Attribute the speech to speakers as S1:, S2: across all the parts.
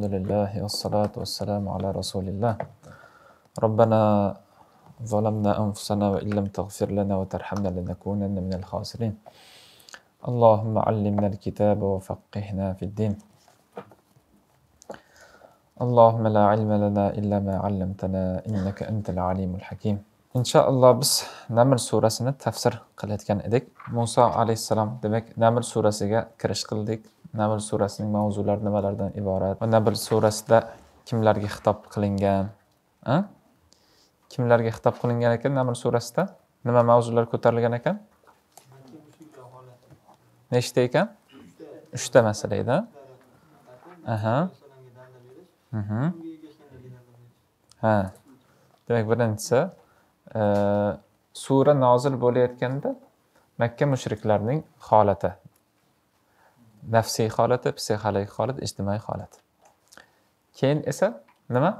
S1: الحمد لله والصلاة والسلام على رسول الله ربنا ظلمنا أنفسنا وإن لم تغفر لنا وترحمنا لنكونن من الخاسرين اللهم علمنا الكتاب وفقهنا في الدين اللهم لا علم لنا إلا ما علمتنا إنك أنت العليم الحكيم إن شاء الله بس نعمل سنة تفسر قلت كان إدك موسى عليه السلام دمك نعمل سورة سيجا كرش قلدك nabl surasining mavzulari nimalardan iborat va nabl surasida kimlarga xitob qilingan kimlarga xitob qilingan ekan naml surasida nima mavzular ko'tarilgan ekan nechta ekan uchta masala edi aha mhm. ha demak birinchisi e, sura nozil bo'layotganda makka mushriklarining holati nafsiy holati psixologik holat ijtimoiy holat keyin esa nima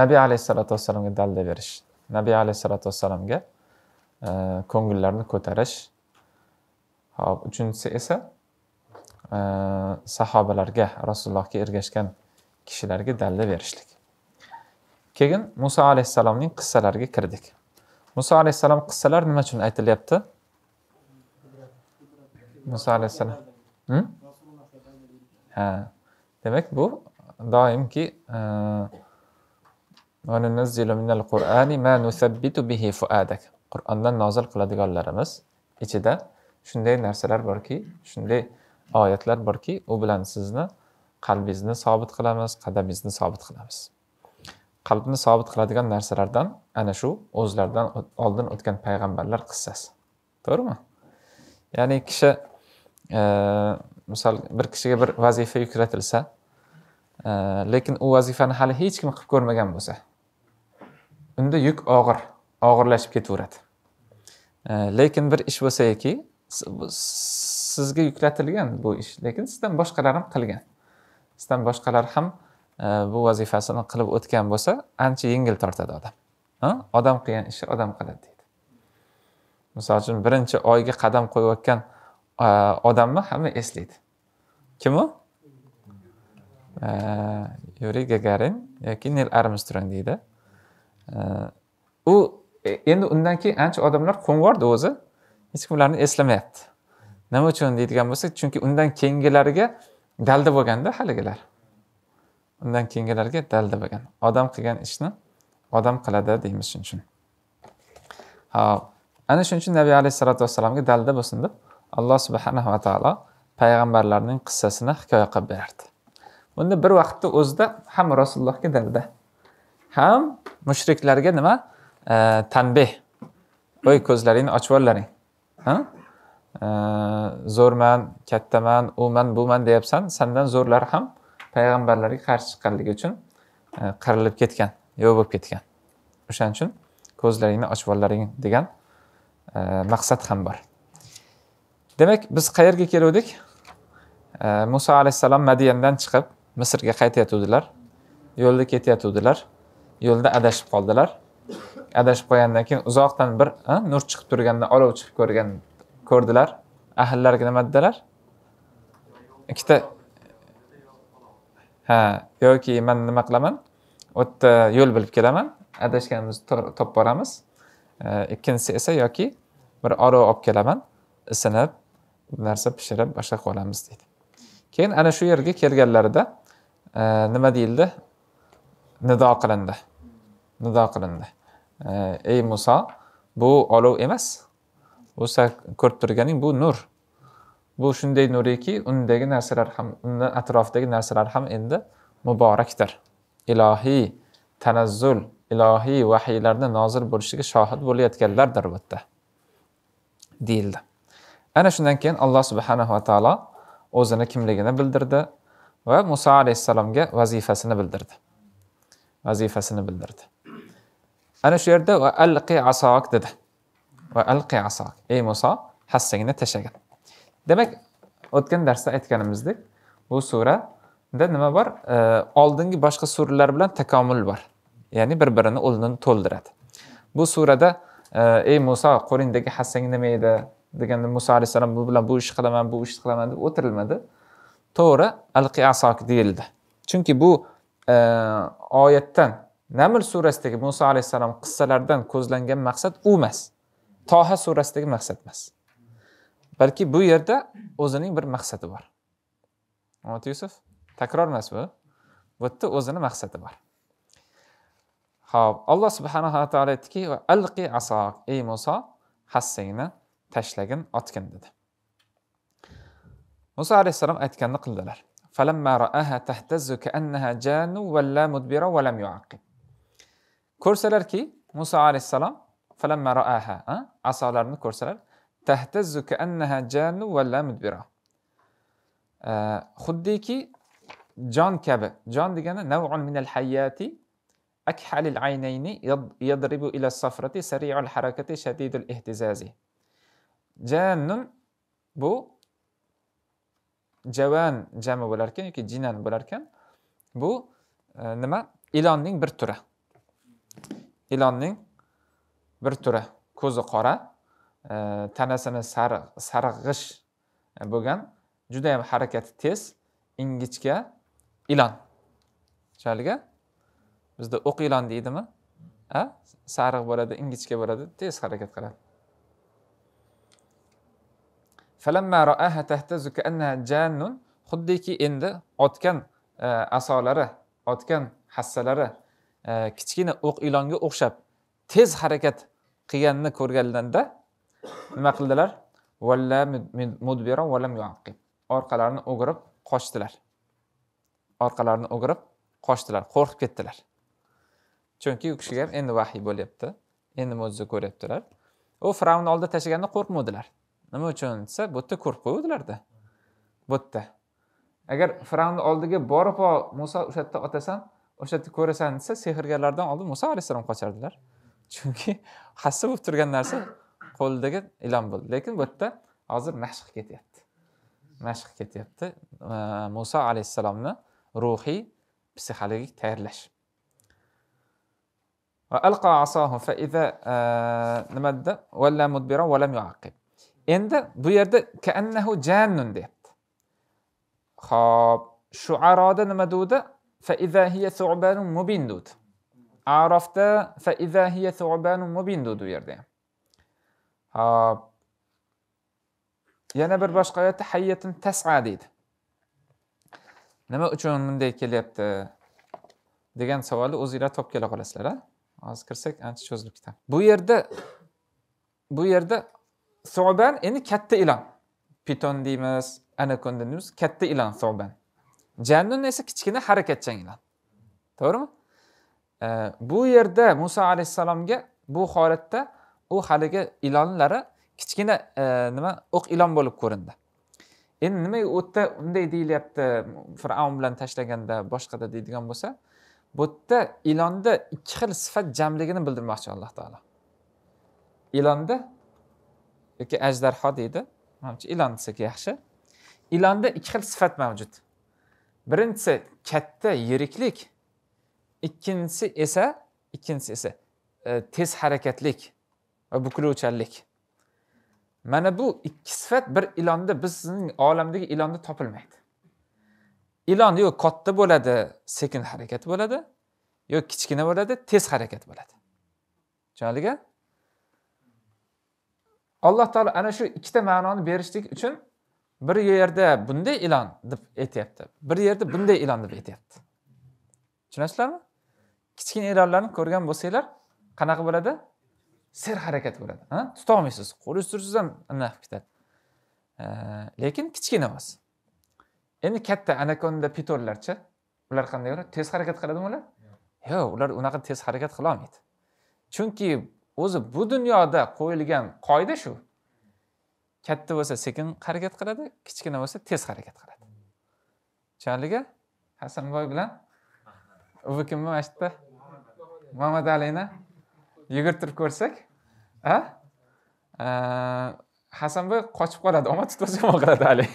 S1: nabiy alayhissalotu vassalomga dalda berish nabiy alayhissalotu vassalomga e, ko'ngillarni ko'tarish hop uchinchisi esa e, sahobalarga rasulullohga ergashgan kishilarga dalda berishlik keyin muso alayhissalomning qissalariga kirdik muso alayhissalom qissalar nima uchun aytilyapti Musa alayhissalom. Hmm? Ha. Demak bu doimki e, Qur'ondan nozil qiladiganlarimiz ichida shunday narsalar borki, shunday oyatlar borki, u bilan sizni qalbingizni sobit qilamiz, qadamingizni sobit qilamiz. qalbni sobit qiladigan narsalardan ana shu o'zlaridan oldin o'tgan payg'ambarlar qissasi to'g'rimi ya'ni kishi misol bir kishiga bir vazifa yuklatilsa e, lekin u vazifani hali hech kim qilib ko'rmagan bo'lsa unda yuk og'ir og'irlashib ketaveradi lekin bir ish bo'lsaki sizga yuklatilgan bu ish lekin sizdan boshqalar ham qilgan sizdan boshqalar ham e, bu vazifasini qilib o'tgan bo'lsa ancha yengil tortadi odam odam qilgan ishni odam qiladi deydi misol uchun birinchi oyga qadam qo'yayotgan odamni hamma eslaydi kim u yuriy gagarin yoki nil armstron deydi u e, endi undan keyin ancha odamlar qo'ng'ordi o'zi hech kim ularni eslamayapti nima uchun deydigan bo'lsak chunki undan keyingilariga dalda bo'lganda haligilar undan keyingilarga dalda bo'lgan odam qilgan ishni odam qiladi deymiz shuning uchun hop ana shuning uchun nabiy alayhisalotu vassalomga dalda bo'lsin deb alloh va taolo payg'ambarlarning qissasini hikoya qilib berardi bunda bir vaqtni o'zida ham rasulullohga dalda ham mushriklarga nima e, tanbeh o'y ko'zlaringni ochib olaring zo'rman kattaman uman buman deyapsan sandan zo'rlar ham payg'ambarlarga qarshi chiqqanligi uchun e, qirilib ketgan yo'q bo'lib ketgan o'shaning uchun ko'zlaringni ochib olaring degan e, maqsad ham bor demak biz qayerga keluvdik muso alayhissalom madiyandan chiqib misrga qaytayotgandilar yo'lda ketayotgandilar yo'lda adashib qoldilar adashib qolgandan keyin uzoqdan bir nur chiqib turganda olov chiqib ko'rgan ko'rdilar ahillarga nima dedilar ikkita ha yoki man nima qilaman u yerda yo'l bilib kelaman adashganimizni topib boramiz ikkinchisi esa yoki bir olov olib kelaman isinib narsa pishirib boshlab qolamiz deydi keyin ana shu yerga kelganlarida e, nima deyildi nido qilindi nido qilindi e, ey muso bu olov emas bu ko'rib turganing bu nur bu shunday nuriki undagi narsalar ham uni atrofidagi narsalar ham endi muborakdir ilohiy tanazzul ilohiy vahiylarni nozil bo'lishiga shohid bo'layotganlardir bu yerda deyildi ana shundan keyin alloh subhanava taolo o'zini kimligini bildirdi va muso alayhissalomga vazifasini bildirdi vazifasini bildirdi ana shu yerda va alqi asoak dedi va alqi asoak ey muso hassangni tashlagin demak o'tgan darsda aytganimizdek bu surada nima bor e, oldingi boshqa suralar bilan takomul bor ya'ni bir birini o'rnini to'ldiradi bu surada ey muso qo'lingdagi hassang nima edi deganda muso alayhissalom bu bilan bu ishni qilaman bu ishni qilaman deb o'tirilmadi to'g'ri alqi asok deyildi chunki bu e, oyatdan naml surasidagi muso alayhissalom qissalaridan ko'zlangan maqsad u emas toha surasidagi maqsad emas balki bu yerda o'zining bir maqsadi bor muhammad yusuf takror emas bu bu yerda o'zini maqsadi bor ho'p alloh subhanava taolo aytdiki alqi asoq ey muso hassangni tashlagin otgin dedi muso alayhissalom aytganini qildilar ko'rsalarki muso alayhissalom falamma roaha asolarni ko'rsalar tahtazu kaannaha jannu valla mudbira xuddiki jon kabi jon degani navun minal hayati akhalil aynayni yadribu ila safrati sari'ul harakati shadidul ihtizazi jannun bu javan jami bo'lar ekan yoki jinan bo'lar ekan bu e, nima ilonning bir turi ilonning bir turi ko'zi qora e, tanasini sariq sarg'ish bo'lgan judayam harakati tez ingichka ilon tushunarliga bizda o'q ilon deydimi a sariq bo'ladi ingichka bo'ladi tez harakat qiladi falamma jannun xuddiki endi otgan e, asolari otgan hassalari e, kichkina o'q ilonga o'xshab tez harakat qilganini ko'rganlarda nima qildilar mudbira valam orqalarini o'girib qochdilar orqalarini o'girib qochdilar qo'rqib ketdilar chunki u kishiga ham endi vahiy bo'lyapti endi mo'jiza ko'ryaptilar u fir'avnni oldida tashlaganda qo'rqmadilar nima uchun desa bu yerda ko'rib qo'y o'zlarida bu yerda agar fir'avnni oldiga borib muso o'sha yerda otasan o'sha yerda ko'rasan desa sehrgarlardan oldin muso alayhissalom qochardilar chunki hassa bo'lib turgan narsa qo'lidagi ilon bo'ldi lekin bu yerda hozir mashq ketyapti mashq ketyapti muso alayhissalomni ruhiy psixologik tayyorlash va alqa asohu fa e, nima nimadada valla mudbira valam lam endi bu yerda kaannahu jannun deyapti ho'p aroda nima degdi mubin degdi arofda mubin degdi u yerda ham hop yana bir boshqa oyatda hayyatin tasa deydi nima uchun bunday kelyapti degan savolni o'zinglar topib kela qolasizlar a hozir kirsak ancha cho'zilib ketadi bu yerda bu yerda soban endi katta ilon piton deymiz anakonda deymiz katta ilon soban jannun esa kichkina harakatchan ilon to'g'rimi bu yerda muso alayhissalomga bu holatda u haligi ilonlari kichkina e, nima o'q ilon bo'lib ko'rindi endi nima u yerda unday deyilyapti fir'avn bilan tashlaganda boshqada deydigan bo'lsa bu yerda ilonda ikki xil sifat jamligini bildirmoqchi alloh taolo ilonda yoki ajdarho deydi manimcha ilon desak yaxshi ilonda ikki xil sifat mavjud birinchisi katta yiriklik ikkinchisi esa ikkinchisi esa e, tez harakatlik va bukiluvchanlik mana bu ikki sifat bir ilonda bizning olamdagi ilonda topilmaydi ilon yo katta bo'ladi sekin harakat bo'ladi yo kichkina bo'ladi tez harakat bo'ladi tushunarliga alloh taolo ana shu ikkita ma'noni berishlik uchun bir yerda bunday ilon deb aytyapti bir yerda bunday ilon deb aytyapti tushunasizlarmi kichkina ilonlarni ko'rgan bo'lsanglar qanaqa bo'ladi ser harakat bo'ladi tutolmaysiz qo'l tursiz ham naf ketadi lekin kichkina emas endi katta anakonda pitonlarchi ular qanday bo'ladi tez harakat qiladimi ular yo'q ular unaqa tez harakat qilolmaydi chunki o'zi bu dunyoda qo'yilgan qoida shu katta bo'lsa sekin harakat qiladi kichkina bo'lsa tez harakat qiladi uchanligi hasanboy bilan u kimni mana shu yerda mamadalini yugurtirib ko'rsak a hasanboy qochib qoladi omad tutib jamoa qiladi hali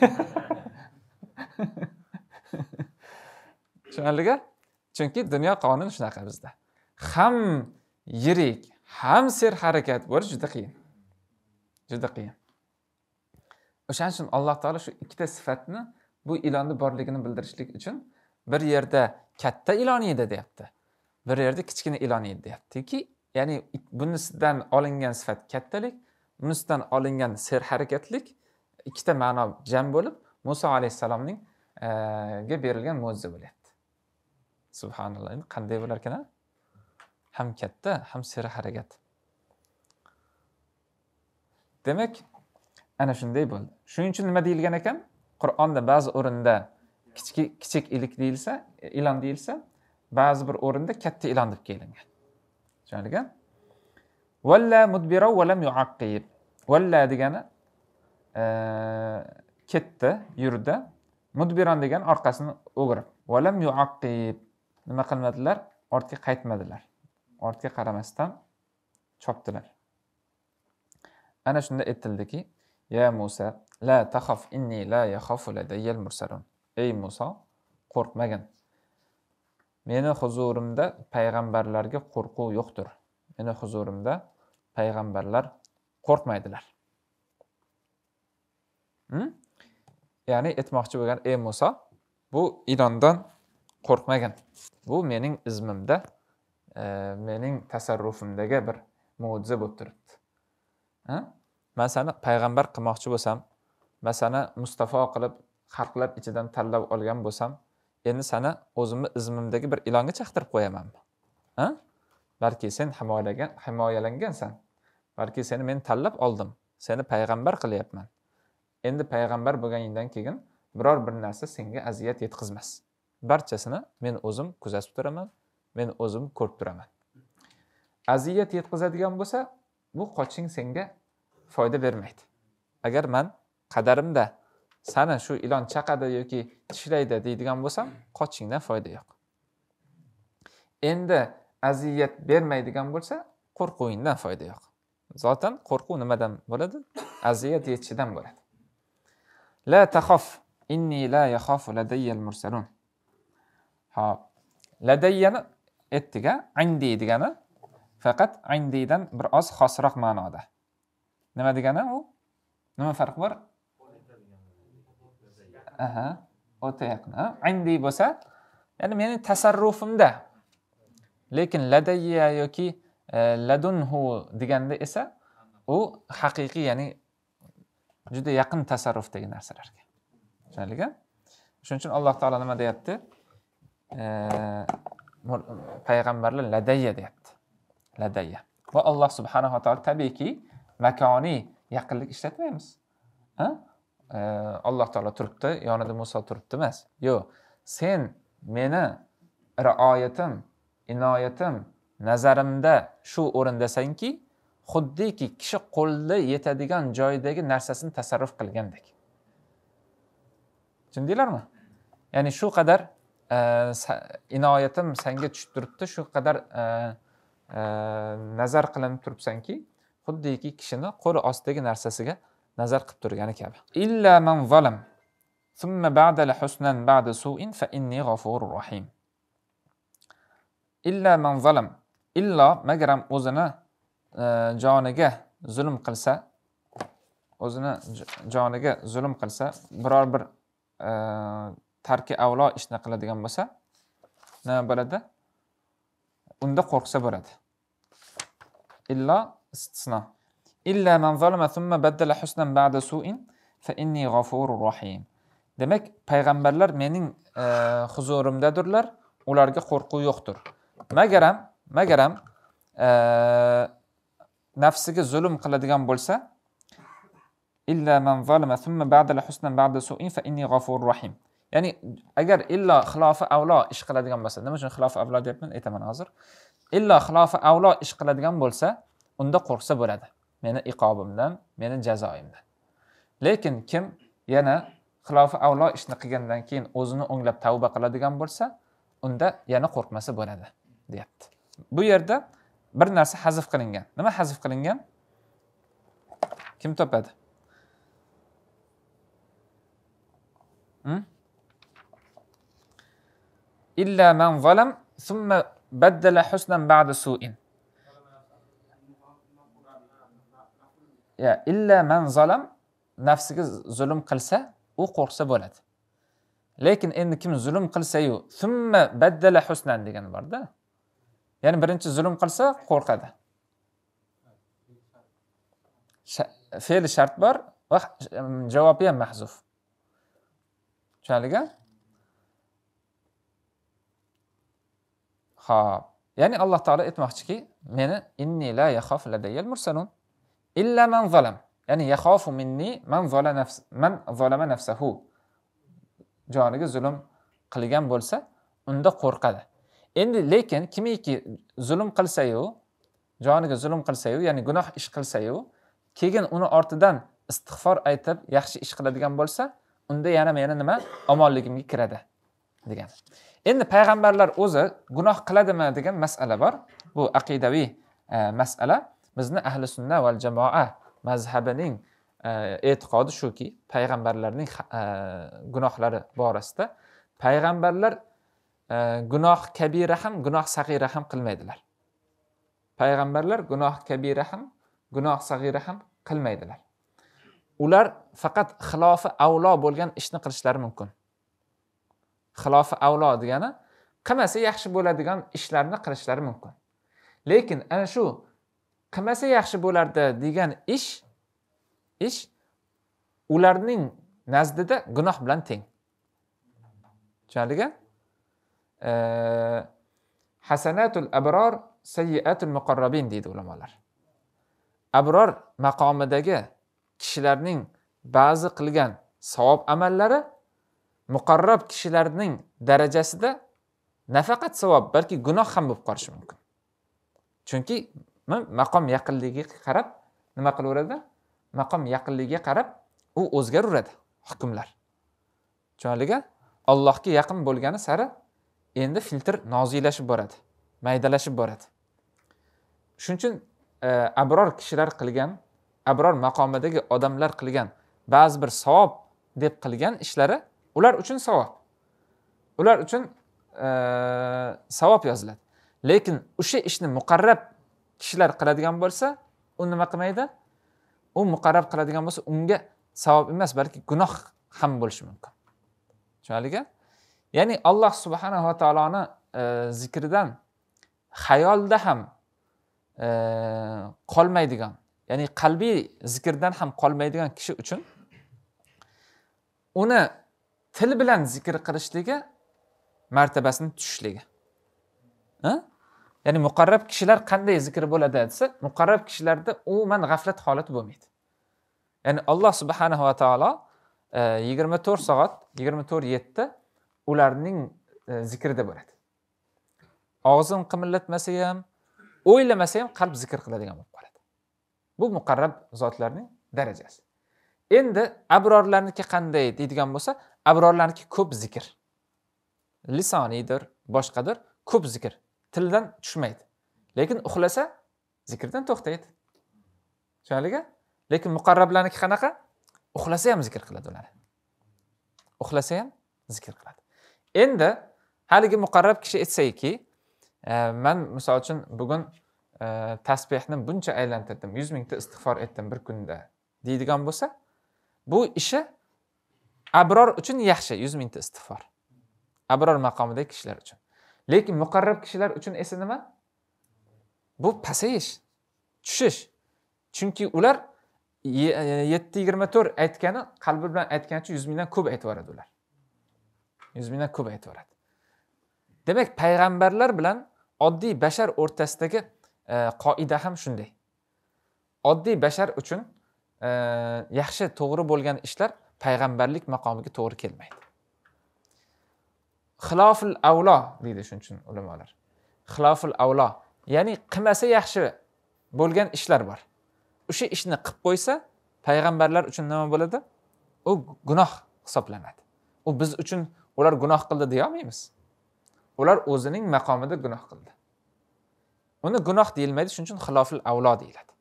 S1: tushunarliga chunki dunyo qonuni shunaqa bizda ham yirik ham ser harakat bo'lish juda qiyin juda qiyin o'shaning uchun alloh taolo shu ikkita sifatni bu ilonni borligini bildirishlik uchun bir yerda katta ilon edi deyapti bir yerda kichkina ilon edi deyaptiki ya'ni bunisidan olingan sifat kattalik bunisidan olingan ser harakatlik ikkita ma'no jam bo'lib muso alayhissalomningga ga berilgan mo'jiza bo'lyapti subhanalloh endi qanday bo'larkan ham katta ham seri harakat demak ana shunday bo'ldi shuning uchun nima deyilgan ekan qur'onda ba'zi o'rinda kichik kichik ilik deyilsa e, ilon deyilsa ba'zi bir o'rinda katta ilon deb kelingan tushunarlika valla mudbiro valam yuaqib valla degani e, ketdi yurdi mudbiron degani orqasini o'girib valam yuaqib nima qilmadilar ortga qaytmadilar ortga qaramasdan chopdilar ana shunda aytildiki ya musa la taxaf inni la yaxafu ladayyal mursalun ey muso qo'rqmagin meni huzurimda payg'ambarlarga qo'rquv yo'qdir meni huzurimda payg'ambarlar qo'rqmaydilar hmm? ya'ni aytmoqchi bo'lgan ey muso bu ilondan qo'rqmagin bu mening izmimda mening tasarrufimdagi bir mo'jiza bo'lib turibdi man seni payg'ambar qilmoqchi bo'lsam man seni mustafo qilib xalqlar ichidan tanlab olgan bo'lsam endi sani o'zimni izmimdagi bir ilonga chaqtirib qo'yamanmi balki sen himoyalagan himoyalangansan balki seni men tanlab oldim seni payg'ambar qilyapman endi payg'ambar bo'lganingdan keyin biror bir narsa senga aziyat yetkazmas barchasini men o'zim kuzatib turaman men o'zim ko'rib turaman aziyat yetkazadigan bo'lsa bu qochishing senga foyda bermaydi agar man qadarimda sani shu ilon chaqadi yoki tishlaydi deydigan bo'lsam qochishingdan foyda yo'q endi aziyat bermaydigan bo'lsa qo'rquvingdan foyda yo'q zotan qo'rquv nimadan bo'ladi aziyat yetishidan bo'ladi la taxof inni la yaxofu ladayyal mursalun hop ladayyani ettiga indi degani faqat indiydan bir oz xosroq ma'noda nima degani u nima farqi bor aha o'ta yaqin indi bo'lsa ya'ni meni tasarrufimda lekin ladayya yoki e, ladunhu deganda esa u haqiqiy ya'ni juda yaqin tasarrufdagi narsalarga tushunarlika shuning uchun alloh taolo nima deyapti e, payg'ambarlar ladayya deyapti ladayya va alloh subhanava taolo tabiiyki makoniy yaqinlik ishlatmaymiz ha alloh taolo turibdi yonida muso turibdi emas yo'q sen meni rioyatim inoyatim nazarimda shu o'rindasanki xuddiki kishi qo'li yetadigan joydagi narsasini tasarruf qilgandek tushundinglarmi ya'ni shu qadar inoyatim senga tushib turibdi shu qadar nazar qilinib turibsanki xuddiki kishini qo'li ostidagi narsasiga nazar qilib turgani kabi illa man zalam summa ba'dala husnan ba'da su'in fa inni g'afurur rahim illa man zalam illo magaram o'zini joniga zulm qilsa o'zini joniga zulm qilsa biror bir э, tarki avlo ishni qiladigan bo'lsa nima bo'ladi unda qo'rqsa bo'ladi illo istisno illa man zalama thumma baddala husnan ba'da su'in fa inni ghafurur rahim demak payg'ambarlar mening e, huzurimdadirlar ularga qo'rquv yo'qdir magaram magaram e, nafsiga zulm qiladigan bo'lsa illa man zalama thumma ba'dala husnan ba'da su'in fa inni ghafurur rahim ya'ni agar illo xilofi avlo ish qiladigan bo'lsa nima uchun xilofi avlo deyapman aytaman hozir illo xilofi avlo ish qiladigan bo'lsa unda qo'rqsa bo'ladi meni iqobimdan meni jazoimdan lekin kim yana xilofi avlo ishni qilgandan keyin o'zini o'nglab tavba qiladigan bo'lsa unda yana qo'rqmasa bo'ladi deyapti bu yerda bir narsa hazf qilingan nima hazf qilingan kim topadi hmm? illa man zalam summa baddala husnan ba'da su'in. Ya illa man zalam nafsiga zulm qilsa u qo'rqsa bo'ladi. Lekin endi kim zulm qilsa-yu summa baddala husnan degani borda Ya'ni birinchi zulm qilsa qo'rqadi. Fe'li shart bor va javobi ham mahzuf. tushunarlika ho'p ya'ni alloh taolo aytmoqchiki meni inni la yaxof ladayyal mursalun illa man zalam ya'ni yaxofu minni man zola nafs man zolama nafsahu joniga zulm qilgan bo'lsa unda qo'rqadi endi lekin kimiki zulm qilsayu joniga zulm qilsayu ya'ni gunoh ish qilsayu keyin uni ortidan istig'for aytib yaxshi ish qiladigan bo'lsa unda yana meni nima omonligimga kiradi degan endi payg'ambarlar o'zi gunoh qiladimi degan masala bor bu aqidaviy e, masala bizni ahli sunna val jamoa mazhabining e, e'tiqodi shuki payg'ambarlarning e, gunohlari borasida payg'ambarlar gunoh kabira ham gunoh sag'ira ham qilmaydilar payg'ambarlar gunoh kabira ham gunoh sag'ira ham qilmaydilar ular faqat xilofi avlo bo'lgan ishni qilishlari mumkin xilofi avlo degani qilmasa yaxshi bo'ladigan ishlarni qilishlari mumkin lekin ana shu qilmasa yaxshi bo'lardi degan ish ish ularning nazdida gunoh bilan teng tushunarlia hasanatul abror sayyiatul muqarrabin deydi ulamolar abror maqomidagi kishilarning ba'zi qilgan savob amallari muqarrab kishilarning darajasida nafaqat savob balki gunoh ham bo'lib qolishi mumkin chunki maqom yaqinligiga qarab nima qilaveradi maqom yaqinligiga qarab u o'zgaraveradi hukmlar tushunarliga allohga yaqin bo'lgani sari endi filtr noziylashib boradi maydalashib boradi shuning uchun e, abror kishilar qilgan abror maqomidagi odamlar qilgan ba'zi bir savob deb qilgan ishlari ular uchun savob ular uchun e, savob yoziladi lekin o'sha ishni muqarrab kishilar qiladigan bo'lsa u nima qilmaydi u muqarrab qiladigan bo'lsa unga savob emas balki gunoh ham bo'lishi mumkin tushunarlika ya'ni alloh subhanava taoloni e, zikridan xayolda ham e, qolmaydigan ya'ni qalbiy zikrdan ham qolmaydigan kishi uchun uni til bilan zikr qilishligi martabasini tushishligi ya'ni muqarrab kishilar qanday zikr bo'ladi desa muqarrab kishilarda umuman g'aflat holati bo'lmaydi ya'ni alloh va taolo e, yigirma to'rt soat yigirma to'rt yetti ularning e, zikrida bo'ladi og'zin qimillatmasa ham o'ylamasa ham qalb zikr qiladigan bo'lib qoladi bu muqarrab zotlarning darajasi endi abrorlarniki qanday deydigan bo'lsa abrorlarniki ko'p zikr lisoniydir boshqadir ko'p zikr tildan tushmaydi lekin uxlasa zikrdan to'xtaydi tushunarlika lekin muqarrablarniki qanaqa uxlasa ham zikr qiladi ular uxlasa ham zikr qiladi endi haligi muqarrab kishi aytsaki e, man misol uchun bugun e, tasbehni buncha aylantirdim yuz mingta istig'for etdim bir kunda deydigan bo'lsa bu ishi abror uchun yaxshi yuz mingta istig'for abror maqomidagi kishilar uchun lekin muqarrab kishilar uchun esa nima bu pasayish tushish chunki ular yetti yigirma to'rt aytgani qalbi bilan aytganicha yuz mingdan ko'p aytib yuboradi ular yuz mingdan ko'p aytib yuboradi demak payg'ambarlar bilan oddiy bashar o'rtasidagi e, qoida ham shunday oddiy bashar uchun e, yaxshi to'g'ri bo'lgan ishlar payg'ambarlik maqomiga to'g'ri kelmaydi xilofil avlo deydi shuning uchun ulamolar xilofil avlo ya'ni qilmasa yaxshi bo'lgan ishlar bor o'sha ishni qilib qo'ysa payg'ambarlar uchun nima bo'ladi u gunoh hisoblanadi u biz uchun ular gunoh qildi deya olmaymiz ular o'zining maqomida gunoh qildi uni gunoh deyilmaydi shuning uchun xilofil avlo deyiladi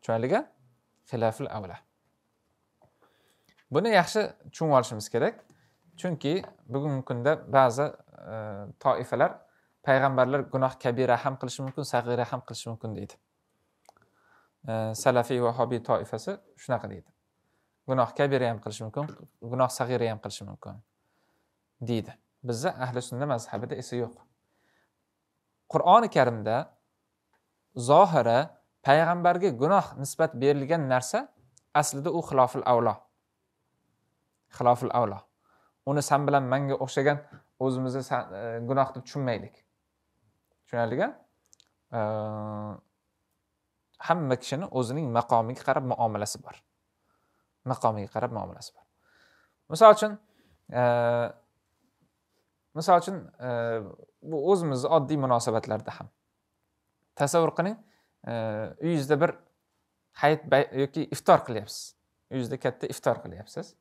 S1: tushunarlika xilofil avla buni yaxshi tushunib olishimiz kerak chunki bugungi kunda ba'zi e, toifalar payg'ambarlar gunoh kabira ham qilishi mumkin sag'ira ham qilishi mumkin deydi e, salafiy va hobiy toifasi shunaqa deydi gunoh kabira ham qilishi mumkin gunoh sag'ira ham qilishi mumkin deydi bizda ahli sunna mazhabida esa yo'q qur'oni karimda zohiri payg'ambarga gunoh nisbat berilgan narsa aslida u xilofil avlo xilofil avlo uni san bilan manga o'xshagan o'zimizni e, gunoh deb tushunmaylik tushunarlika e, hamma kishini o'zining maqomiga qarab muomalasi bor maqomiga qarab muomalasi bor misol uchun e, misol uchun bu o'zimizni oddiy munosabatlarda ham tasavvur qiling uyingizda bir hayit yoki iftor qilyapsiz uyingizda katta iftor qilyapsiz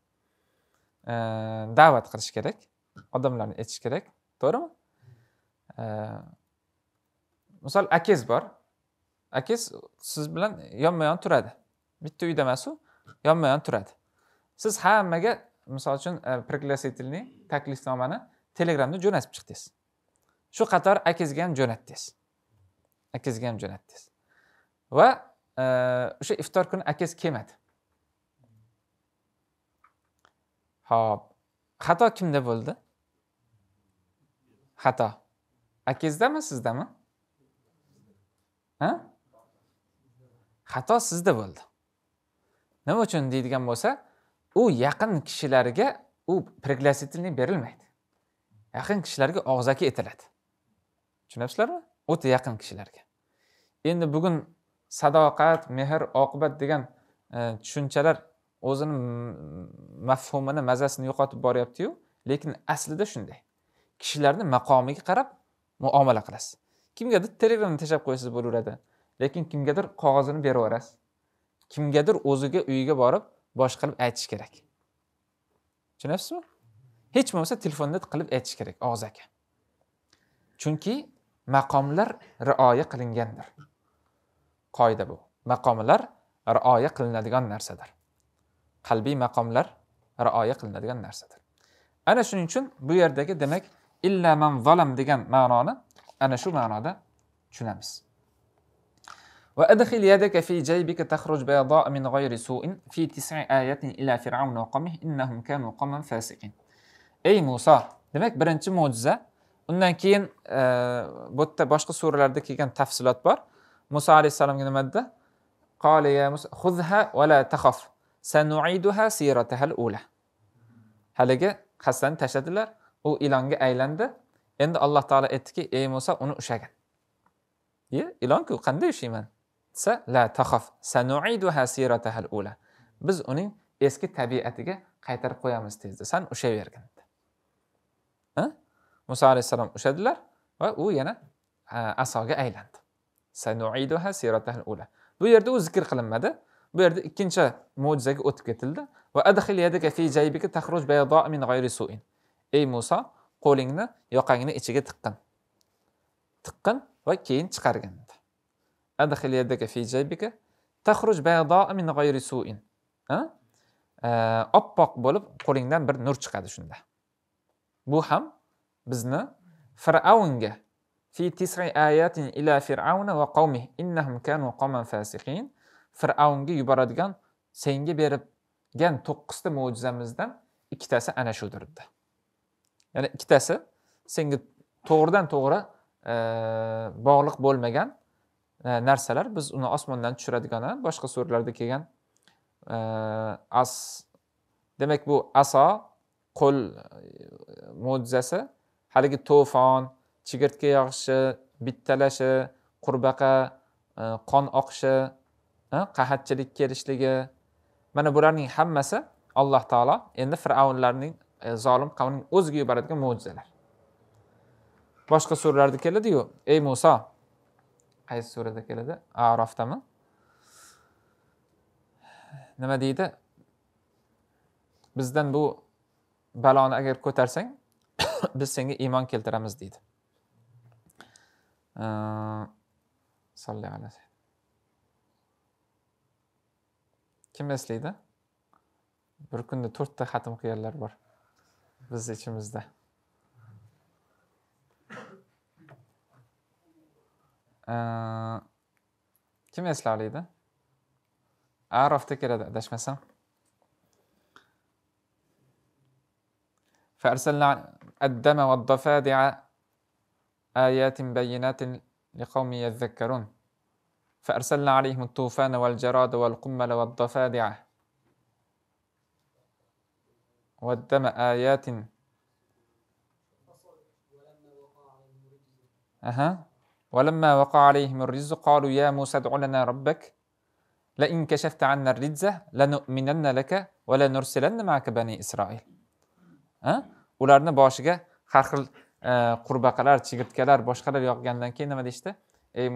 S1: da'vat э, qilish kerak odamlarni aytish kerak to'g'rimi э, misol akangiz bor akangiz siz bilan yonma yon turadi bitta uyda emasu yonma yon turadi siz hammaga misol uchun пригласительный e, taklifnomani telegramda jo'natib chiqdingiz shu qator akangizga ham jo'natdingiz akangizga ham jo'natdingiz va e, o'sha iftor kuni akangiz kelmadi ho'p xato kimda bo'ldi xato akangizdami sizdami ha xato sizda bo'ldi nima uchun deydigan bo'lsa u yaqin kishilarga u пригласительный berilmaydi yaqin kishilarga og'zaki etiladi tushunyapsizlarmi o'ta yaqin kishilarga endi bugun sadoqat mehr oqibat degan e, tushunchalar o'zini mafhumini mazasini yo'qotib boryaptiyu lekin aslida shunday kishilarni maqomiga qarab muomala qilasiz kimgadir telegramni tashlab qo'ysangiz bo'laveradi lekin kimgadir qog'ozini berib yuborasiz kimgadir o'ziga uyiga borib bosh qilib aytish kerak tushunyapsizmi hech bo'lmasa telefonda qilib aytish kerak og'iz aka chunki maqomlar rioya qilingandir qoida bu maqomlar rioya qilinadigan narsadir qalbiy maqomlar rioya qilinadigan narsadir ana shuning uchun bu yerdagi demak illa man zalam degan ma'noni ana shu ma'noda tushunamiz وأدخل يدك في جيبك تخرج بيضاء من غير سوء في تسع آيات إلى فرعون وقومه إنهم كانوا قوما فاسقين أي موسى demak birinchi mo'jiza undan keyin bu yerda boshqa suralarda kelgan tafsilot bor muso alayhissalomga nima dedi qala ya musa xudha va la taxof sanuiduha siratahal ula haligi qasdani tashladilar u ilonga aylandi endi alloh taolo aytdiki ey muso uni ushlagin ye ilonku qanday ushlayman desa la taxof sanuiduha siratahal ula biz uning eski tabiatiga qaytarib qo'yamiz tezda san ushlayvergin muso alayhissalom ushladilar va u yana asoga aylandi sanuiduha siratahal ula bu yerda u zikr qilinmadi bu yerda ikkinchi mo'jizaga o'tib ketildi va yadaka fi jaybika min suin ey muso qo'lingni yoqangni ichiga tiqqin tiqqin va keyin chiqargin yadaka fi jaybika min suin oppoq bo'lib qo'lingdan bir nur chiqadi shunda bu ham bizni fir'avnga fi tisri ayatin ila fir'avna va qavmihi innahum kanu qawman fasiqin fir'avnga yuboradigan senga 9 to'qqizta mo'jizamizdan ikkitasi ana shudir dedi ya'ni ikkitasi senga to'g'ridan to'g'ri e, bog'liq bo'lmagan e, narsalar biz uni osmondan tushiradigan boshqa suralarda kelgan e, as demak bu aso qo'l mo'jizasi haligi to'fon chigirtka yog'ishi bittalashi qurbaqa qon oqishi qahatchilik kelishligi mana bularning hammasi alloh taolo endi fir'avnlarning e, zolim qavmning o'ziga yuboradigan mo'jizalar boshqa suralarda keladiyu ey muso qaysi surada keladi arofdami nima deydi bizdan bu baloni agar ko'tarsang biz senga iymon keltiramiz deydi sallallohu alayhi kim eslaydi bir kunda to'rtta xatm qilganlar bor bizni ichimizda kim esla oladi arofda keladi adashmasam فأرسلنا الدم والضفادع آيات بينات لقوم يذكرون فأرسلنا عليهم الطوفان والجراد والقمل والضفادع والدم آيات أها ولما وقع عليهم الرجز قالوا يا موسى ادع لنا ربك لئن كشفت عنا الرجز لنؤمنن لك ولنرسلن معك بني إسرائيل أه؟ ولارنا باشقة خاخل قرباقلار qurbaqalar باشقالار يوغياندان yog'gandan keyin nima deyishdi ey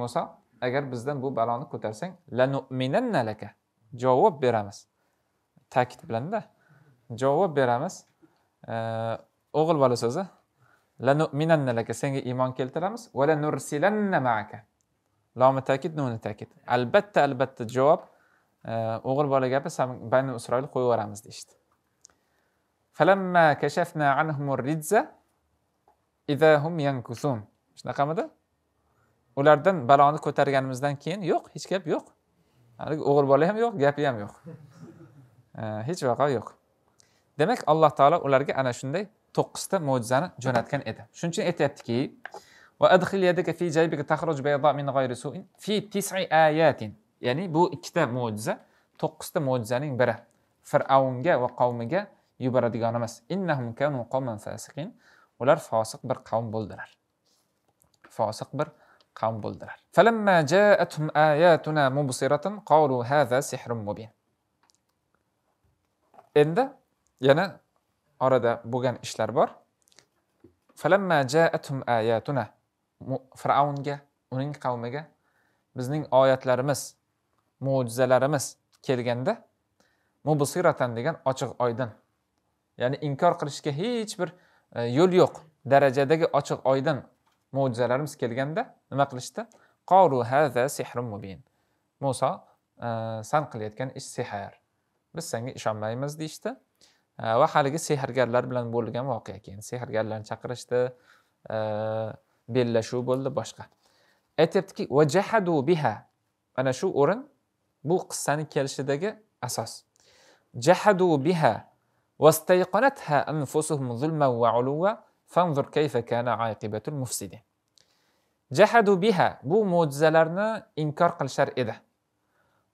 S1: agar bizdan bu baloni ko'tarsang lanu'minanna laka javob beramiz ta'kid bilanda javob beramiz o'g'il bola so'zi lanu'minanna laka senga iymon keltiramiz va ma'aka lomi ta'kid nuni ta'kid albatta albatta javob o'g'il bola gapi banu isroil qo'yib yuboramiz deyishdi falamma kashafna anhum ridza idahum yankusun shunaqamidi ulardan baloni ko'targanimizdan keyin yo'q hech gap yo'q haligi o'g'il bola ham yo'q gapi ham yo'q hech vaqo yo'q demak alloh taolo ularga ana shunday to'qqizta mo'jizani jo'natgan edi shuning uchun aytyaptiki ya'ni bu ikkita mo'jiza to'qqizta mo'jizaning biri fir'avnga va qavmiga yuboradigan emas ular fosiq bir qavm bo'ldilar fosiq bir qavm bo'ldilar endi yana orada bo'lgan ishlar bor fir'avnga uning qavmiga bizning oyatlarimiz mo'jizalarimiz kelganda mubsiratan degan ochiq oydin ya'ni inkor qilishga hech bir e, yo'l yo'q darajadagi ochiq oydin mo'jizalarimiz kelganda nima qilishdi qolu haza sihrun mubin muso e, san qilayotgan ish sehr biz senga ishonmaymiz deyishdi e, va haligi sehrgarlar bilan bo'lgan voqea keyin sehrgarlarni chaqirishdi e, bellashuv bo'ldi boshqa aytyaptiki vajahadu biha mana shu o'rin bu qissani kelishidagi asos jahadu biha vastayqanatha anfusuhum zulman va uluva فانظر كيف كان عاقبة المفسدين جحدوا بها بو معجزالارني inkor qilishar edi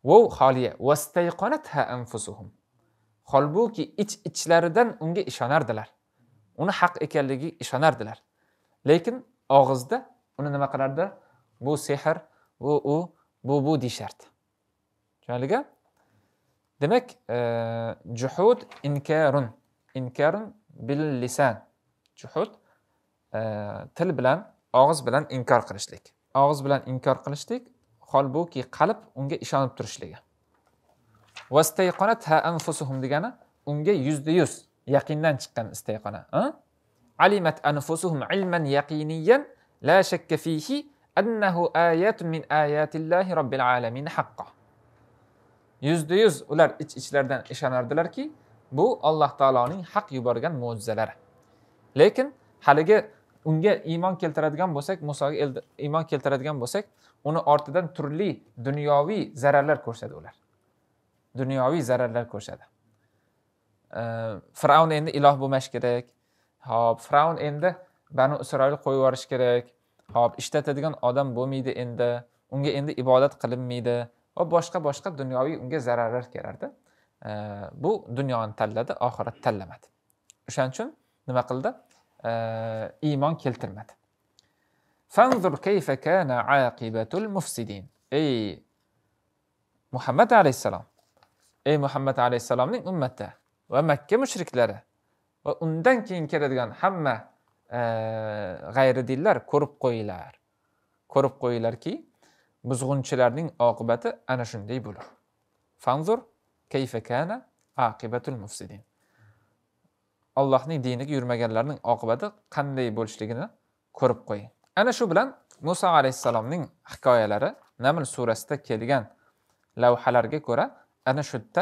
S1: vov holiya vastayqonatha anfusuhum holbuki ich ichlaridan unga ishonardilar uni haq ekanligi ishonardilar lekin og'izda uni nima qilardi bu sehr bu u بو bu deyishardi tushunarliga demak دمك جحود inkarun bil باللسان juhud e, til bilan og'iz bilan inkor qilishlik og'iz bilan inkor qilishlik holbuki qalb unga ishonib turishligi vastayqonatha anfusuhum degani unga yuzda yuz yaqindan chiqqan istayqona alimat anfusuhum ilman yaqiniyan la shakka fihi annahu ayatun min ayatillahi robbil alamin haqqo yuzda yuz ular ich ichlaridan ishonardilarki bu alloh taoloning haq yuborgan mo'jizalari lekin haligi unga iymon keltiradigan bo'lsak musoga iymon keltiradigan bo'lsak uni ortidan turli dunyoviy zararlar ko'rsatadi ular dunyoviy zararlar ko'rishadi fir'avn endi iloh bo'lmash kerak hop fir'avn endi banu isroilni qo'yib yuborish kerak hop ishlatadigan odam bo'lmaydi endi unga endi ibodat qilinmaydi va boshqa boshqa dunyoviy unga zararlar kelardi bu dunyoni tanladi oxirat tanlamadi o'shaning uchun nima qildi iymon keltirmadi fanzur kayfa kana aqibatul mufsidin ey muhammad alayhissalom ey muhammad alayhissalomning ummati va makka mushriklari va undan keyin keladigan hamma e, g'ayri dinlar ko'rib qo'yinglar ko'rib qo'yinglarki buzg'unchilarning oqibati ana shunday bo'lur fanzur kayfa kana aqibatul mufsidin allohning diniga yurmaganlarning oqibati qanday bo'lishligini ko'rib qo'ying ana shu bilan muso alayhissalomning hikoyalari naml surasida kelgan lavhalarga ko'ra ana shu yerda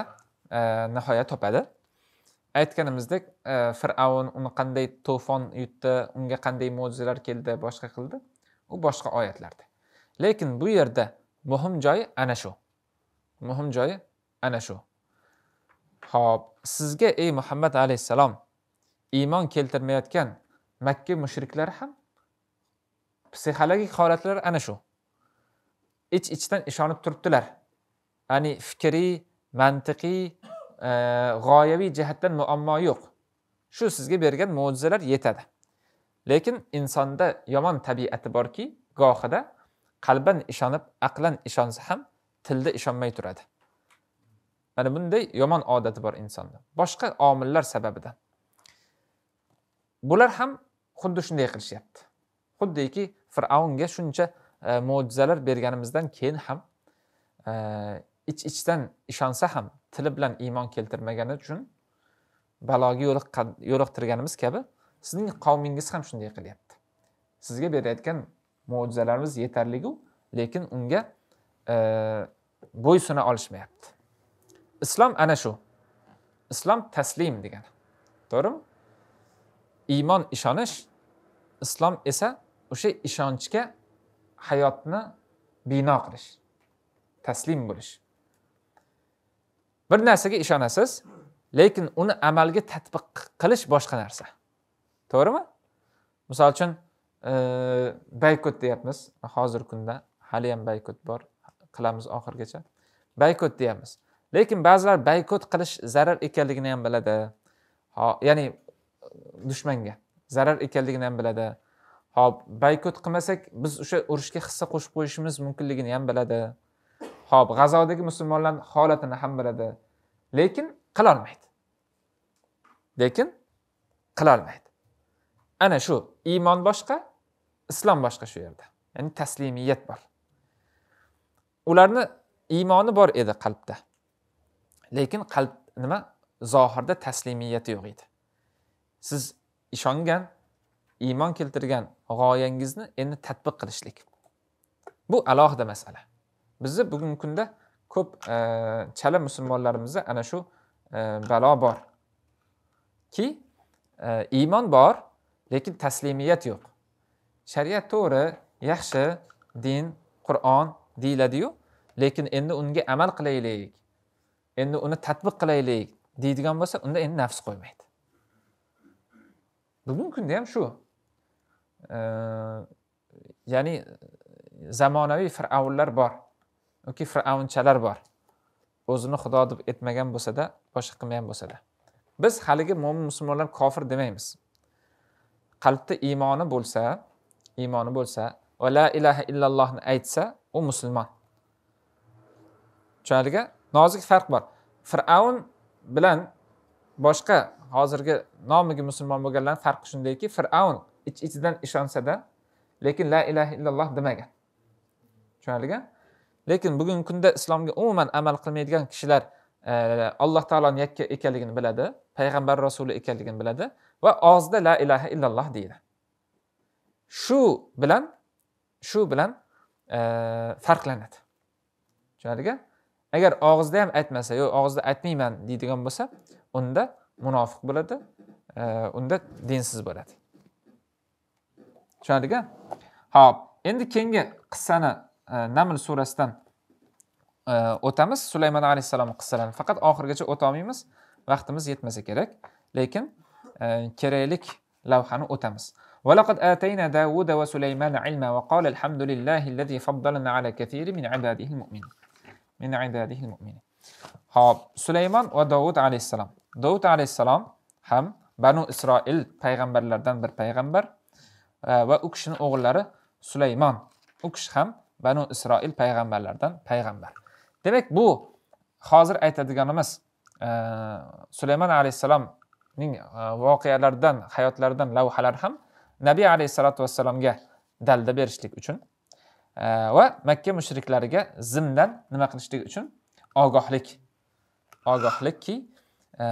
S1: e, nihoya topadi aytganimizdek e, fir'avn uni qanday to'fon yutdi unga qanday mo'jizalar keldi boshqa qildi u boshqa oyatlarda lekin bu yerda muhim joyi ana shu muhim joyi ana shu ho'p sizga ey muhammad alayhissalom iymon keltirmayotgan makka mushriklari ham psixologik holatlar ana shu ich ichdan ishonib turibdilar ya'ni fikriy mantiqiy e, g'oyaviy jihatdan muammo yo'q shu sizga bergan mo'jizalar yetadi lekin insonda yomon tabiati borki gohida qalban ishonib aqlan ishonsa ham tilda ishonmay turadi mana bunday yomon odati bor insonda boshqa omillar sababidan bular ham xuddi shunday qilishyapti xuddiki fir'avnga shuncha e, mo'jizalar berganimizdan keyin ham e, ich ichdan ishonsa ham tili bilan iymon keltirmagani uchun baloga yo'liqtirganimiz kabi sizning qavmingiz ham shunday qilyapti sizga berayotgan mo'jizalarimiz yetarliku lekin unga e, bo'ysuna olishmayapti islom ana shu islom taslim degani to'g'rimi iymon ishonish islom esa o'sha ishonchga hayotni bino qilish taslim bo'lish bir narsaga ishonasiz lekin uni amalga tatbiq qilish boshqa narsa to'g'rimi misol uchun e, baykut deyapmiz hozirgi kunda haliyam baykut bor qilamiz oxirigacha baykut deyapmiz lekin ba'zilar baykut qilish zarar ekanligini ham biladi ya'ni dushmanga zarar ekanligini ham biladi hop boykot qilmasak biz o'sha urushga hissa qo'shib qo'yishimiz mumkinligini ham biladi hop g'azodagi musulmonlarni holatini ham biladi lekin qilolmaydi lekin qilolmaydi ana shu iymon boshqa islom boshqa shu yerda ya'ni taslimiyat bor ularni iymoni bor edi qalbda lekin qalb nima zohirda taslimiyati yo'q edi siz ishongan iymon keltirgan g'oyangizni endi tadbiq qilishlik bu alohida masala bizni bugungi kunda ko'p e, chala musulmonlarimizda ana shu e, balo bor ki e, iymon bor lekin taslimiyat yo'q shariat to'g'ri yaxshi din qur'on deyiladiyu lekin endi unga amal qilaylik endi uni tadbiq qilaylik deydigan bo'lsa unda endi nafs qo'ymaydi kunda ham shu ya'ni e, zamonaviy fir'avnlar bor yoki fir'avnchalar bor o'zini xudo deb etmagan bo'lsada boshqa qilmagan bo'lsada biz haligi mo'min musulmonlar kofir demaymiz qalbda iymoni bo'lsa iymoni bo'lsa va la ilaha illallohni aytsa u musulmon tushunarlika nozik farq bor fir'avn bilan boshqa hozirgi nomiga musulmon bo'lganlarni farqi shundaki fir'avn ich iç ichidan ishonsada lekin la ilaha illalloh demagan tushunarlia lekin bugungi kunda islomga umuman amal qilmaydigan kishilar e, alloh taoloni yakka ekanligini biladi payg'ambar rasuli ekanligini biladi va og'zida la ilaha illalloh deydi shu bilan shu bilan e, farqlanadi tushunarlia agar og'zida ham aytmasa yo'q og'zida aytmayman deydigan bo'lsa unda munofiq bo'ladi e, unda dinsiz bo'ladi tushunarlika ho'p endi keyingi qissani e, naml surasidan e, o'tamiz sulaymon alayhissalomni qissalarini faqat oxirigacha o'tolmaymiz vaqtimiz yetmasa kerak lekin keraklik lavhani o'tamiz ولقد آتينا داود وسليمان علما وقال الحمد لله الذي فضلنا على كثير من عباده المؤمنين من عباده المؤمنين ho'p Sulaymon va Davud alayhissalom. Davud alayhissalom ham Banu Isroil payg'ambarlardan bir payg'ambar e, va u kishining o'g'illari Sulaymon. U kishi ham Banu Isroil payg'ambarlardan payg'ambar. Demak, bu hozir aytadiganimiz e, Sulaymon alayhissalomning e, voqealaridan, hayotlaridan lavhalar ham Nabiy alayhissalotu vassalomga dalda berishlik uchun va makka mushriklariga zimdan nima qilishlik uchun ogohlik ogohlikki e,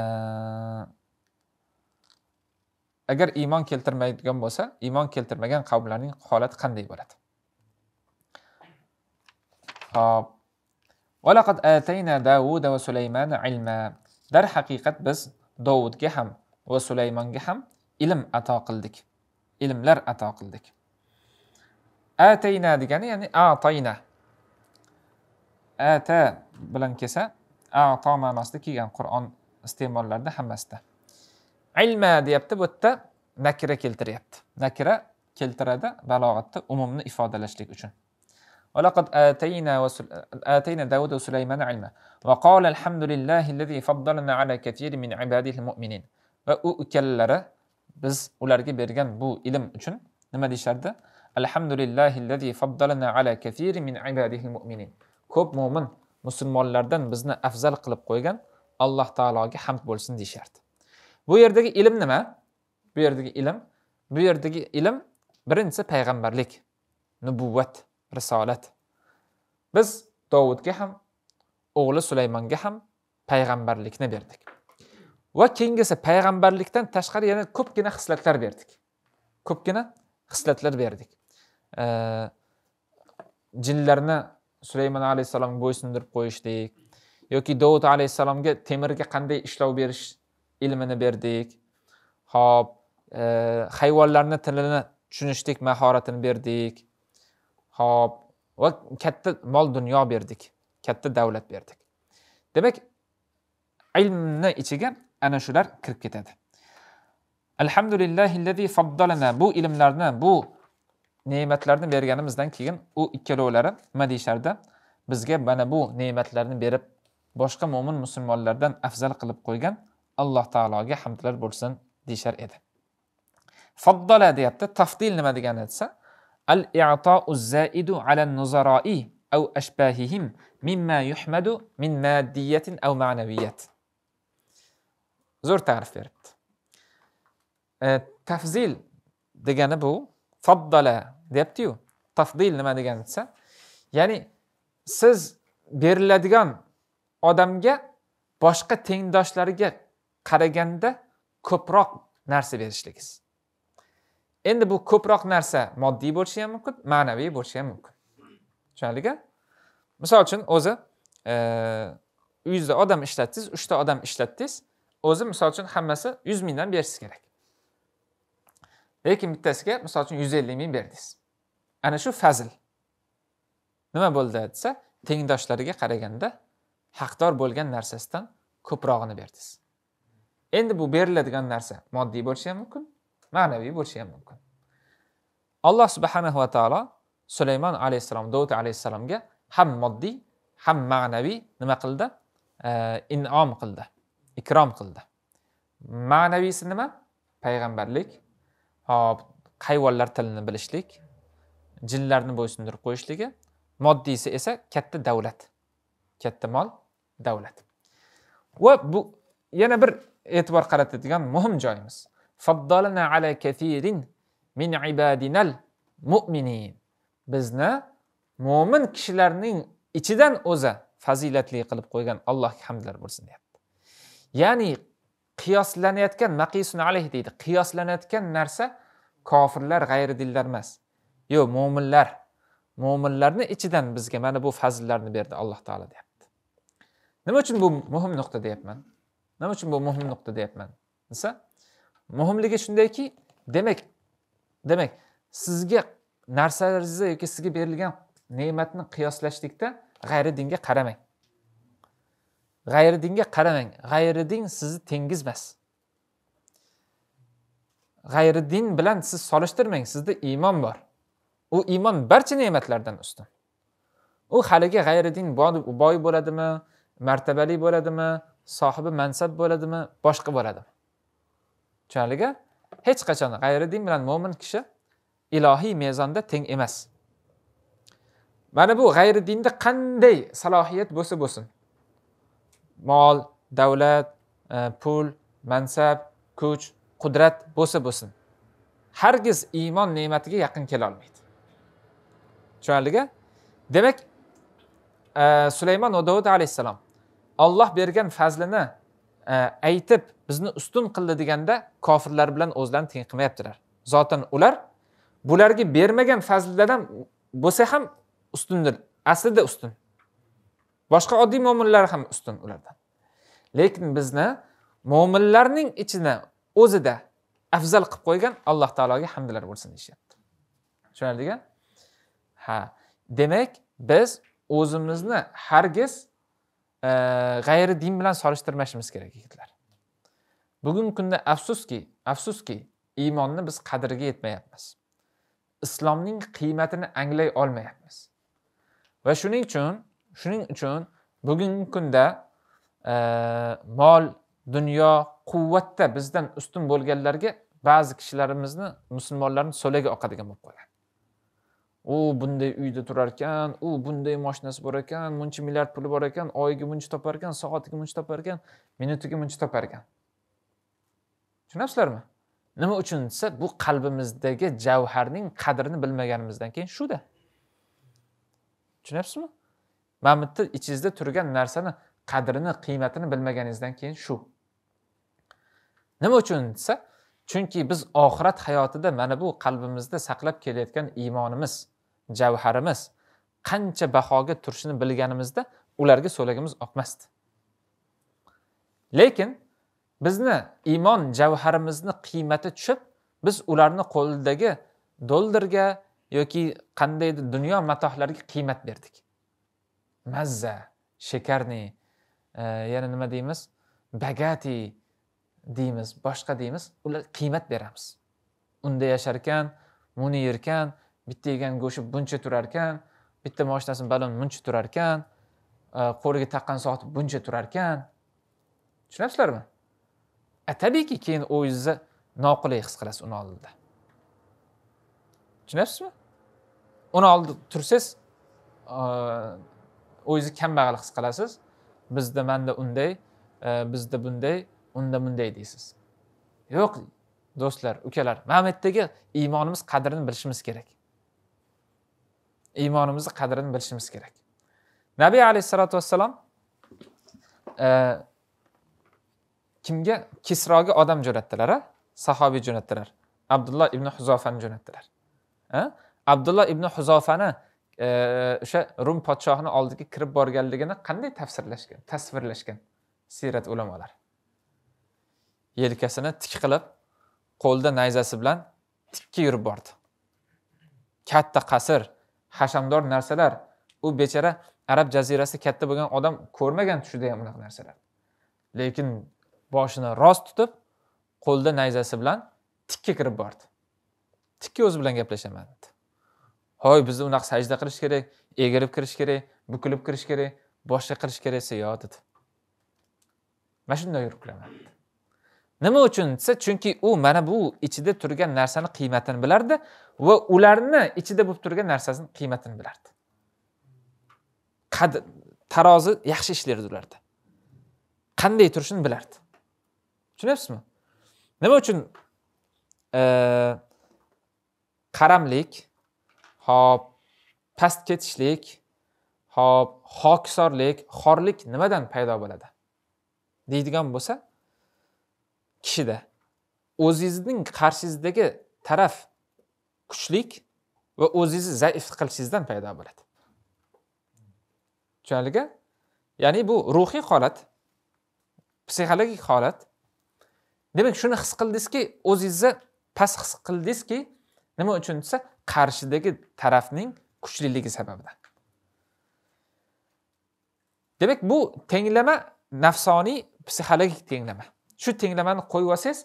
S1: agar iymon keltirmaydigan bo'lsa iymon keltirmagan qavmlarning holati qanday bo'ladi hop atayna va ilma darhaqiqat biz dovudga ham va sulaymonga ham ilm ato qildik ilmlar ato qildik atayna degani ya'ni atayna ata bilan kelsa ato ma'nosida kelgan qur'on iste'mollarida hammasida ilma deyapti bu yerda nakira keltiryapti nakira keltiradi balog'atda umumni ifodalashlik uchun ولقد آتينا وسل... آتينا داود وسليمان علما وقال الحمد لله الذي فضلنا على كثير من عباده المؤمنين va u ukkalari biz ularga bergan bu ilm uchun nima deyishardi alhamdulillahi allazi faddalana ala kathiri min ibadihi mu'minin ko'p mo'min musulmonlardan bizni afzal qilib qo'ygan alloh taologa hamd bo'lsin deyishardi bu yerdagi ilm nima bu yerdagi ilm bu yerdagi ilm birinchisi payg'ambarlik nubuvvat risolat biz dovudga ham o'g'li sulaymonga ham payg'ambarlikni berdik va keyingisi payg'ambarlikdan tashqari yana ko'pgina xislatlar berdik ko'pgina xislatlar berdik jinlarni sulaymon alayhissalomga bo'ysundirib qo'yishdik yoki dovud alayhissalomga temirga qanday ishlov berish ilmini berdik hop e, hayvonlarni tilini tushunishlik mahoratini berdik hop va katta mol dunyo berdik katta davlat berdik demak ilmni ichiga ana shular kirib ketadi alhamdulillahi bu ilmlarni bu ne'matlarni berganimizdan keyin u ikkalovlari nima deyishardi bizga mana bu ne'matlarni berib boshqa mo'min musulmonlardan afzal qilib qo'ygan alloh taologa hamdlar bo'lsin deyishar edi faddola deyapti tafdil nima degani desa al i'ta'u zaidu ala nuzaroi au ashbahihim mimma yuhmadu min maddiyatin au ma'naviyat zo'r ta'rif beribdi e, tafzil degani bu faddala deyaptiyu tafdil nima degani desa ya'ni siz beriladigan odamga boshqa tengdoshlariga qaraganda ko'proq narsa berishligiz endi bu ko'proq narsa moddiy bo'lishi ham mumkin ma'naviy bo'lishi ham mumkin tushunarlika misol uchun o'zi e, uyingizda odam ishlatsangiz uchta odam ishlatdingiz o'zi misol uchun hammasi yuz mingdan berishingiz kerak lekin bittasiga misol uchun yuz ellik ming berdingiz ana shu fazil nima bo'ldi desa tengdoshlariga qaraganda haqdor bo'lgan narsasidan ko'prog'ini berdingiz endi bu beriladigan narsa moddiy bo'lishi ham mumkin ma'naviy bo'lishi ham mumkin alloh subhanahu va taolo sulaymon alayhissalom dovud alayhissalomga ham moddiy ham ma'naviy nima qildi inom qildi ikrom qildi ma'naviysi nima payg'ambarlik hop hayvonlar tilini bilishlik jinlarni bo'ysundirib qo'yishligi moddiysi esa katta davlat katta mol davlat va bu yana bir e'tibor qaratadigan muhim joyimiz kathirin min mu'minin bizni mo'min kishilarning ichidan o'zi fazilatli qilib qo'ygan allohga hamdlar bo'lsin deyapti ya'ni qiyoslanayotgan maqisun alayh deydi qiyoslanayotgan narsa kofirlar g'ayri dinlar emas yo'q mo'minlar mo'minlarni ichidan bizga mana bu fazillarni berdi alloh taolo deyapti nima uchun bu muhim nuqta deyapman nima uchun bu muhim nuqta deyapman desa muhimligi shundayki demak demak sizga narsalaringizni yoki sizga berilgan ne'matni qiyoslashlikda g'ayri dinga qaramang g'ayridinga qaramang g'ayridin sizni tengizmas g'ayridin bilan siz solishtirmang sizda iymon bor u iymon barcha ne'matlardan ustun u haligi g'ayridin boy bo'ladimi martabali bo'ladimi sohibi mansab bo'ladimi boshqa bo'ladimi tushunarlika hech qachon g'ayridin bilan mo'min kishi ilohiy mezonda teng emas mana bu g'ayridinda qanday salohiyat bo'lsa bo'lsin mol davlat e, pul mansab kuch qudrat bo'lsa bo'lsin hargiz iymon ne'matiga yaqin kela olmaydi tushunarlia demak e, sulaymon va dovud alayhissalom olloh bergan fazlini e, aytib bizni ustun qildi deganda kofirlar bilan o'zlarini teng qilmayaptilar zotan ular bularga bermagan fazlidan ham bo'lsa ham ustundir aslida ustun boshqa oddiy mo'minlar ham ustun ulardan lekin bizni mo'minlarning ichida o'zida afzal qilib qo'ygan alloh taologa hamdlar bo'lsin deyishyapti tushunarlia ha demak biz o'zimizni hargiz e, g'ayri din bilan solishtirmashimiz kerak yigitlar bugungi kunda afsuski afsuski iymonni biz qadriga yetmayapmiz islomning qiymatini anglay olmayapmiz va shuning uchun shuning uchun bugungi kunda e, mol dunyo quvvatda bizdan ustun bo'lganlarga ba'zi kishilarimizni musulmonlarni so'laga oqadigan bo'lib qoladi u bunday uyda turar ekan u bunday moshinasi bor ekan muncha milliard puli bor ekan oyiga muncha topar ekan soatiga muncha topar ekan minutiga muncha topar ekan tushunyapsizlarmi nima uchun desa bu qalbimizdagi javharning qadrini bilmaganimizdan keyin shuda tushunyapsizmi mana bu ichingizda turgan narsani qadrini qiymatini bilmaganingizdan keyin shu nima uchun desa chunki biz oxirat hayotida mana bu qalbimizda saqlab kelayotgan iymonimiz javharimiz qancha bahoga turishini bilganimizda ularga so'lagimiz oqmasdi lekin bizni iymon javharimizni qiymati tushib biz ularni qo'lidagi dollarga yoki qandaydir dunyo matohlariga qiymat berdik mazza shekarniy e, yana nima deymiz bagati deymiz boshqa deymiz ular qiymat beramiz unda yashar ekan muni yer ekan bitta yegan go'shti buncha turar ekan bitta moshinasi balon muncha turar ekan e, qo'liga taqqan soati buncha turar ekan tushunyapsizlarmi tabiiyki keyin o'zingizni noqulay his qilasiz uni oldida tushunyapsizmi uni oldida tursangiz e, o'zingizni kambag'al his qilasiz bizda manda unday e, bizda bunday unda bunday deysiz yo'q do'stlar ukalar mana bu yerdagi iymonimiz qadrini bilishimiz kerak iymonimizni qadrini bilishimiz kerak nabiy alayhissalotu vassalom e, kimga kisroga odam jo'natdilar a sahobiy jo'natdilar abdulloh ibn huzofani jo'natdilar abdulloh ibn huzofani o'sha rum podshohini oldiga kirib borganligini qanday tafsirlashgan tasvirlashgan siyrat ulamolar yelkasini tik qilib qo'lida nayzasi bilan tikka yurib bordi katta qasr hashamdor narsalar u bechara arab jazirasi katta bo'lgan odam ko'rmagan tushida ham unaqa narsalar lekin boshini rost tutib qo'lida nayzasi bilan tikka kirib bordi tikka o'zi bilan gaplashaman dedi hoy bizni unaqa sajda qilish kerak egilib kirish kerak bukilib kirish kerak boshqa qilish keraksa yo dedi mana shunday yurib kelaman nima uchun desa chunki u mana bu ichida turgan narsani qiymatini bilardi va ularni ichida bo'lib turgan narsasini qiymatini bilardi qadr tarozi yaxshi ishlardi ularda qanday turishini bilardi tushunyapsizmi nima uchun qaramlik hop past ketishlik hop hokisorlik xorlik nimadan paydo bo'ladi deydigan bo'lsa kishida o'zingizning qarshingizdagi taraf kuchlik va o'zingizni zaif qilishingizdan paydo bo'ladi tushunarliga ya'ni bu ruhiy holat psixologik holat demak shuni his qildingizki o'zingizni past his qildingizki nima uchun desa qarshidagi tarafning kuchliligi sababidan demak bu tenglama nafsoniy psixologik tenglama shu tenglamani qo'yib olsangiz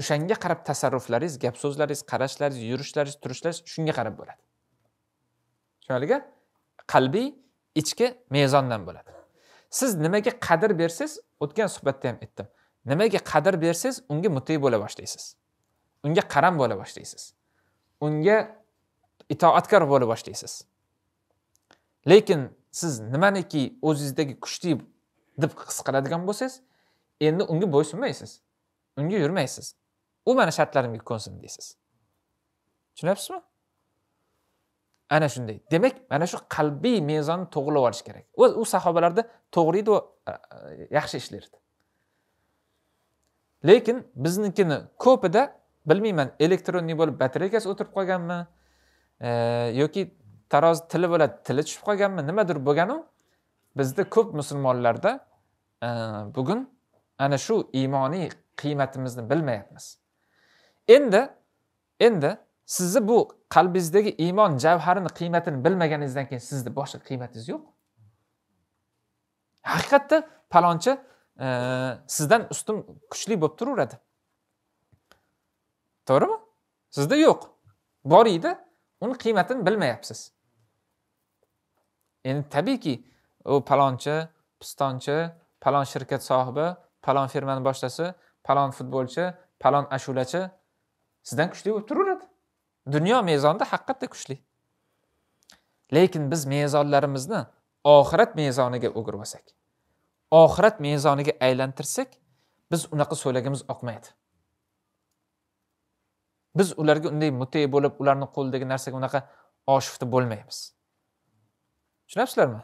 S1: o'shanga qarab tasarruflaringiz gap so'zlaringiz qarashlaringiz yurishlaringiz turishlaringiz shunga qarab bo'ladi tushunarlika qalbiy ichki mezondan bo'ladi siz nimaga qadr bersangiz o'tgan suhbatda ham aytdim nimaga qadr bersangiz unga mutoyi bo'la boshlaysiz unga qaram bo'la boshlaysiz unga itoatkor bo'la boshlaysiz lekin siz nimaniki o'zingizdagi kuchli deb his qiladigan bo'lsangiz endi unga bo'ysunmaysiz unga yurmaysiz u mana shartlarimga ko'nsin deysiz tushunyapsizmi ana shunday demak mana shu qalbiy mezonni to'g'irlab olish kerak u sahobalarda to'g'ri edi yaxshi ishlardi lekin biznikini ko'pida bilmayman elektronniy bo'lib batareykasi o'tirib qolganmi yoki tarozi tili bo'ladi tili tushib qolganmi nimadir bo'lganu bizda ko'p musulmonlarda e, bugun ana shu iymoniy qiymatimizni bilmayapmiz endi endi sizni bu qalbingizdagi iymon javharini qiymatini bilmaganingizdan keyin sizni boshqa qiymatingiz yo'q haqiqatda palonchi e, sizdan ustun kuchli bo'lib turaveradi to'g'rimi sizda yo'q boringda uni qiymatini bilmayapsiz endi tabiiyki u palonchi pistonchi palon shirkat sohibi palon firmani boshlasi palon futbolchi palon ashulachi sizdan kuchli bo'lib turaveradi dunyo mezonida haqiqatda kuchli lekin biz mezonlarimizni oxirat mezoniga olsak oxirat mezoniga aylantirsak biz unaqa so'lagimiz oqmaydi biz ularga unday mute bo'lib ularni qo'lidagi narsaga unaqa oshufta bo'lmaymiz tushunyapsizlarmi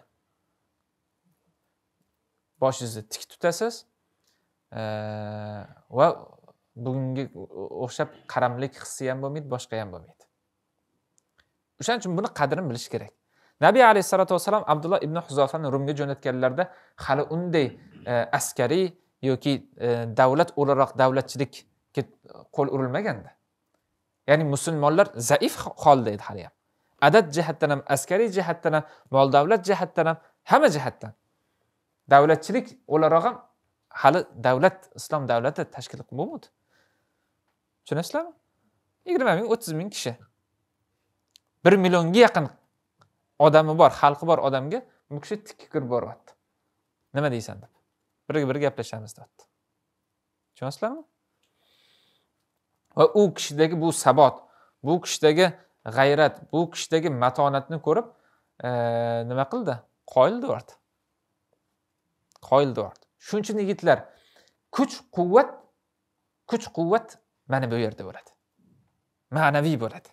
S1: boshingizni tik tutasiz e, va bugungi o'xshab qaramlik hissi ham bo'lmaydi boshqa ham bo'lmaydi o'shaning uchun buni qadrini bilish kerak nabiy alayhissalotu vassalom abdulloh ibn huzofani rumga jo'natganlarida hali unday e, askariy yoki e, davlat o'laroq davlatchilikka qo'l urilmaganda ya'ni musulmonlar zaif holda edi haliyam adad jihatdan ham askariy jihatdan ham mol davlat jihatdan ham hamma jihatdan davlatchilik o'laroq ham hali davlat islom davlati tashkil bo'lmadi tushunasizlarmi yigirma ming o'ttiz ming kishi bir millionga yaqin odami bor xalqi bor odamga bu kishi tikka kirib boryapti nima deysan deb birga bir gaplashamiz deyapti tushunyapsizlarmi va u kishidagi bu sabot bu kishidagi g'ayrat bu kishidagi matonatni ko'rib e, nima qildi qoyil devordi qoyil devordi shuning uchun yigitlar kuch quvvat kuch quvvat mana bu yerda bo'ladi ma'naviy bo'ladi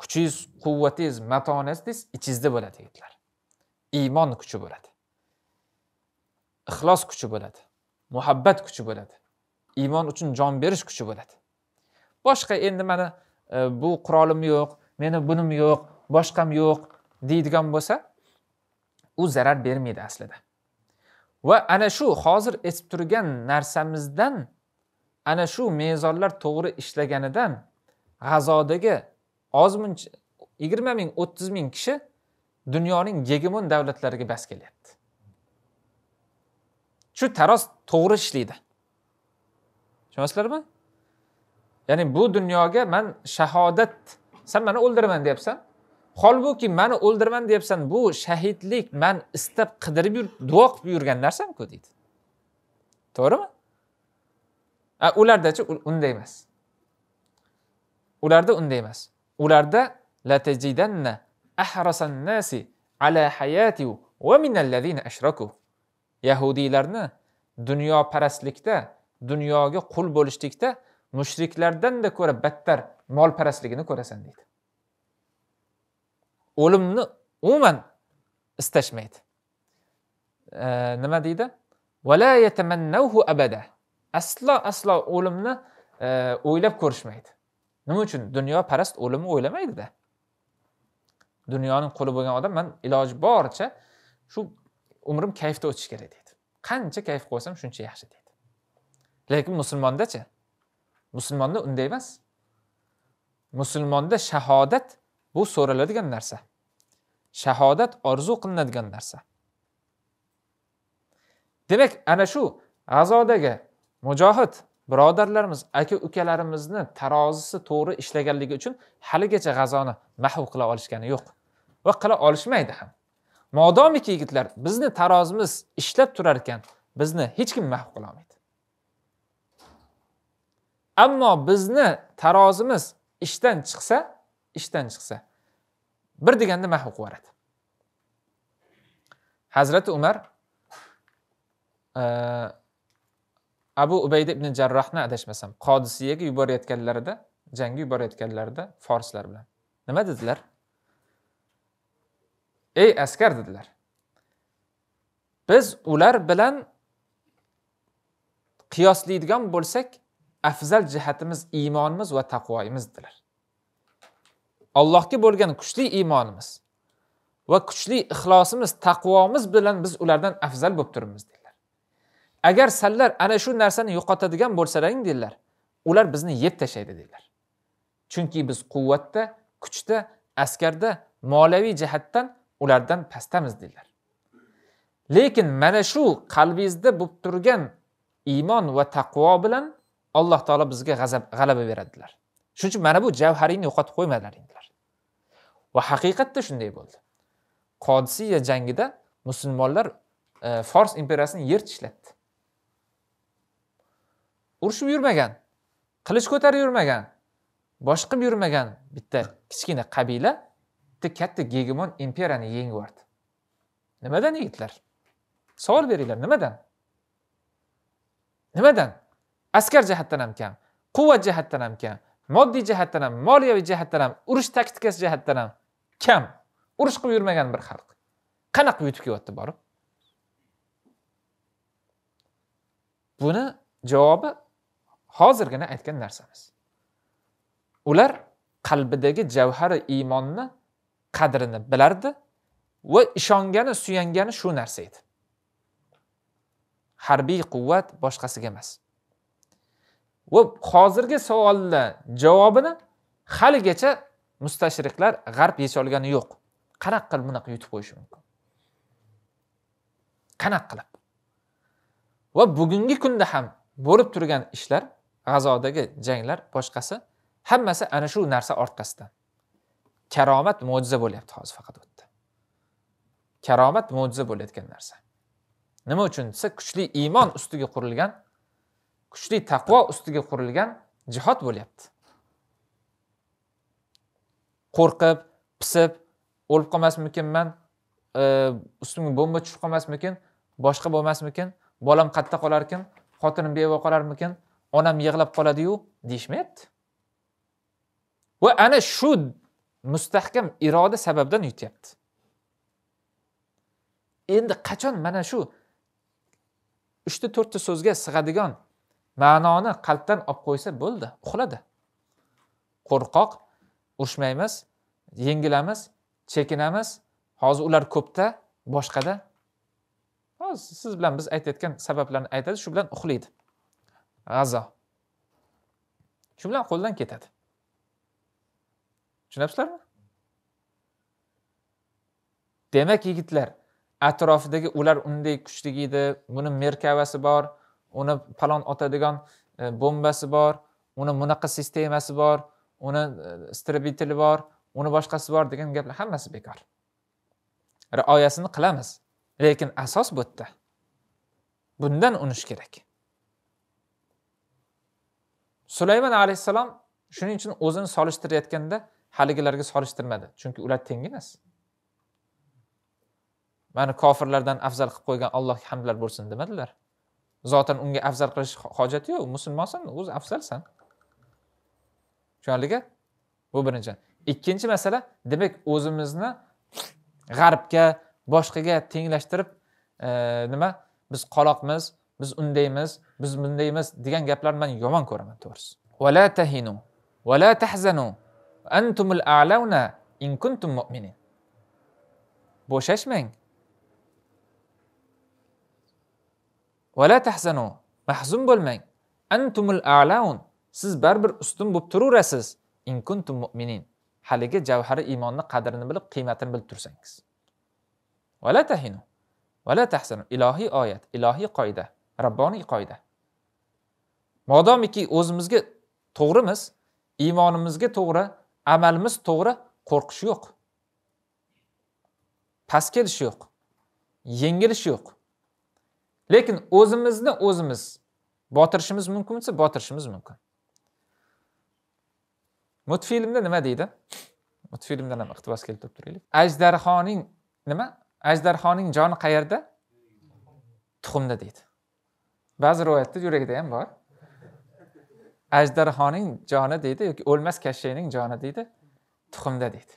S1: kuchingiz quvvatingiz matonatingiz ichingizda bo'ladi yigitlar iymon kuchi bo'ladi ixlos kuchi bo'ladi muhabbat kuchi bo'ladi iymon uchun jon berish kuchi bo'ladi boshqa endi mana e, bu qurolim yo'q meni bunim yo'q boshqam yo'q deydigan bo'lsa u zarar bermaydi aslida va ana shu hozir esib turgan narsamizdan ana shu mezonlar to'g'ri ishlaganidan g'azodagi ozmuncha yigirma ming o'ttiz ming kishi dunyoning gegemon davlatlariga bas kelyapti shu taroz to'g'ri ishlaydi tushunyapsizlarmi ya'ni bu dunyoga man shahodat san mani o'ldiraman deyapsan holbuki mani o'ldiraman deyapsan bu shahidlik man istab qidirib yurib duo qilib yurgan narsamku deydi to'g'rimi ulardachi unday emas ularda unday emas ularda latajidanna ahrasan nasi ala hayati va yahudiylarni dunyoparastlikda dunyoga qul bo'lishlikda mushriklardan da ko'ra battar molparastligini ko'rasan deydi o'limni umuman istashmaydi e, nima deydi abada aslo aslo o'limni e, o'ylab ko'rishmaydi nima uchun dunyo parast o'limni o'ylamaydida dunyoning quli bo'lgan odam man iloji boricha shu umrim kayfda o'tishi kerak deydi qancha kayf qilsam shuncha yaxshi deydi lekin musulmondachi musulmonda unday emas musulmonda shahodat bu so'raladigan narsa shahodat orzu qilinadigan narsa demak ana shu g'azodagi mujohid birodarlarimiz aka ukalarimizni tarozisi to'g'ri ishlaganligi uchun haligacha g'azoni mahv qila olishgani yo'q va qila olishmaydi ham modomiki yigitlar bizni tarozimiz ishlab turar ekan bizni hech kim mahv qilolmaydi ammo bizni tarozimiz ishdan chiqsa ishdan chiqsa bir deganda mahv qilib yuboradi hazrati umar e, abu ubayda ibn jarrohni adashmasam qodisiyaga yuborayotganlarida jangga yuborayotganlarida forslar bilan nima dedilar ey askar dedilar biz ular bilan qiyoslaydigan bo'lsak afzal jihatimiz iymonimiz va taqvoyimizdir allohga bo'lgan kuchli iymonimiz va kuchli ixlosimiz taqvomiz bilan biz ulardan afzal bo'lib turibmiz deydilar agar sanlar ana shu narsani yo'qotadigan bo'lsalaring deydilar ular bizni yeb tashlaydi deydilar chunki biz quvvatda kuchda askarda moliyaviy jihatdan ulardan pastamiz deydilar lekin mana shu qalbingizda bo'lib turgan iymon va taqvo bilan alloh taolo bizga g'alaba beradilar shuning uchun mana bu javharingni yo'qotib qo'ymadilar endilar va haqiqatda shunday bo'ldi qodisiya jangida musulmonlar e, fors imperiyasini yer tishlatdi urushib yurmagan qilich ko'tarib yurmagan boshqib qilib yurmagan bitta kichkina qabila bitta katta gegemon imperiyani yengib yubordi nimadan yigitlar savol beringlar nimadan nimadan askar jihatdan ham kam quvvat jihatdan ham kam moddiy jihatdan ham moliyaviy jihatdan ham urush taktikasi jihatdan ham kam urush qilib yurmagan bir xalq qanaqa yutib kelyapti borib buni javobi hozirgina aytgan narsamiz ular qalbidagi javhari iymonni qadrini bilardi va ishongani suyangani shu narsa edi harbiy quvvat boshqasiga emas va hozirgi savolni javobini haligacha mustashriqlar g'arb yecholgani yo'q qanaqa qilib bunaqa yutib qo'yishi mumkin qanaqa qilib va bugungi kunda ham bo'lib turgan ishlar g'azodagi janglar boshqasi hammasi ana shu narsa orqasidan karomat mo'jiza bo'lyapti hozir faqat u yerda karomat mo'jiza bo'layotgan narsa nima uchun desa kuchli iymon ustiga qurilgan kuchli taqvo ustiga qurilgan jihod bo'lyapti qo'rqib pisib o'lib qolmasmikinman e, ustimga bomba tushib qolmasmikin boshqa bo'lmasmikin bolam qayerda qolarkin xotinim beva qolarmikin onam yig'lab qoladiyu deyishmayapti va ana shu mustahkam iroda sababdan yutyapti endi qachon mana shu uchta to'rtta so'zga sig'adigan ma'noni qalbdan olib qo'ysa bo'ldi uxladi qo'rqoq urushmaymiz yengilamiz chekinamiz hozir ular ko'pda boshqada hozir siz bilan biz aytayotgan sabablarni aytadi shu bilan uxlaydi g'azo shu bilan qo'ldan ketadi tushunyapsizlarmi demak yigitlar atrofidagi ular unday kuchli edi buni merkavasi bor uni palon otadigan e, bombasi bor uni bunaqa sistemasi bor uni e, stribiteli bor uni boshqasi bor degan gaplar hammasi bekor rioyasini qilamiz lekin asos bu yerda bundan unish kerak sulaymon alayhissalom shuning uchun o'zini solishtirayotganda haligilarga solishtirmadi chunki ular teng emas mana kofirlardan afzal qilib qo'ygan allohga hamdlar bo'lsin demadilar zotan unga afzal qilish hojati yo'q musulmonsan o'zi afzalsan tushunarlika bu birinchi ikkinchi masala demak o'zimizni g'arbga boshqaga tenglashtirib e, nima biz qoloqmiz biz undaymiz biz bundaymiz degan gaplarni man yomon ko'raman to'g'risi tahinu tahzanu antumul in kuntum mu'minin bo'shashmang vala tahzanu mahzun bo'lmang antumul alaun siz baribir ustun bo'lib turaverasiz in kuntum mu'minin haligi javhari iymonni qadrini bilib qiymatini bilib tursangiz vala tahinu vala tahzanu ilohiy oyat ilohiy qoida robboniy qoida modomiki o'zimizga to'g'rimiz iymonimizga to'g'ri amalimiz to'g'ri qo'rqish yo'q past kelish yo'q yengilish yo'q lekin o'zimizni o'zimiz botirishimiz mumkin bo'lsa botirishimiz mumkin multfilmda nima deydi multfilmdan ham iqtibos keltirib turaylik ajdarhoning nima ajdarhoning joni qayerda tuxumda deydi ba'zi rivoyatda yurakda ham bor ajdarhoning joni deydi yoki o'lmas kashshayning joni deydi tuxumda deydi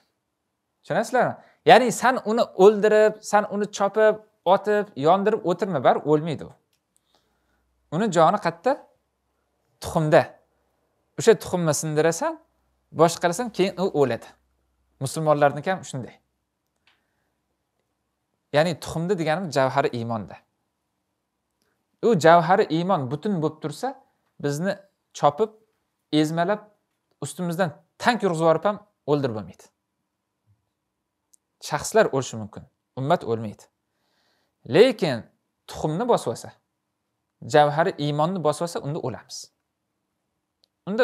S1: tushunasizlarmi ya'ni san uni o'ldirib san uni chopib otib yondirib o'tirma baribir o'lmaydi u uni joni qayerda tuxumda o'sha tuxumni sindirasan boshqa qilasan keyin u o'ladi musulmonlarniki ham shunday ya'ni tuxumda deganim javhari iymonda u javhari iymon butun bo'lib tursa bizni chopib ezmalab ustimizdan tank yurg'izib yuborib ham o'ldirib bo'lmaydi shaxslar o'lishi mumkin ummat o'lmaydi lekin tuxumni bosib olsa javhari iymonni bosib olsa unda o'lamiz unda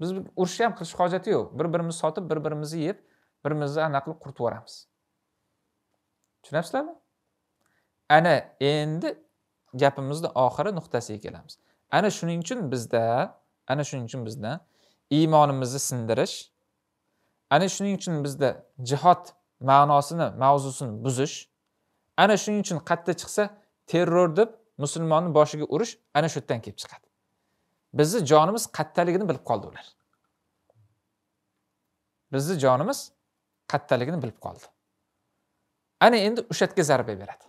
S1: biz urushni ham qilish hojati yo'q bir birimizni sotib bir birimizni yeb birimizni anaqa qilib quritib yuboramiz tushunyapsizlarmi ana endi gapimizni oxiri nuqtasiga kelamiz ana shuning uchun bizda ana shuning uchun bizda iymonimizni sindirish ana shuning uchun bizda jihod ma'nosini mavzusini buzish ana shuning uchun qayerda chiqsa terror deb musulmonni boshiga urish ana shu yerdan kelib chiqadi bizni jonimiz qattaligini bilib qoldi ular bizni jonimiz qattaligini bilib qoldi ana endi o'sha yerga zarba beradi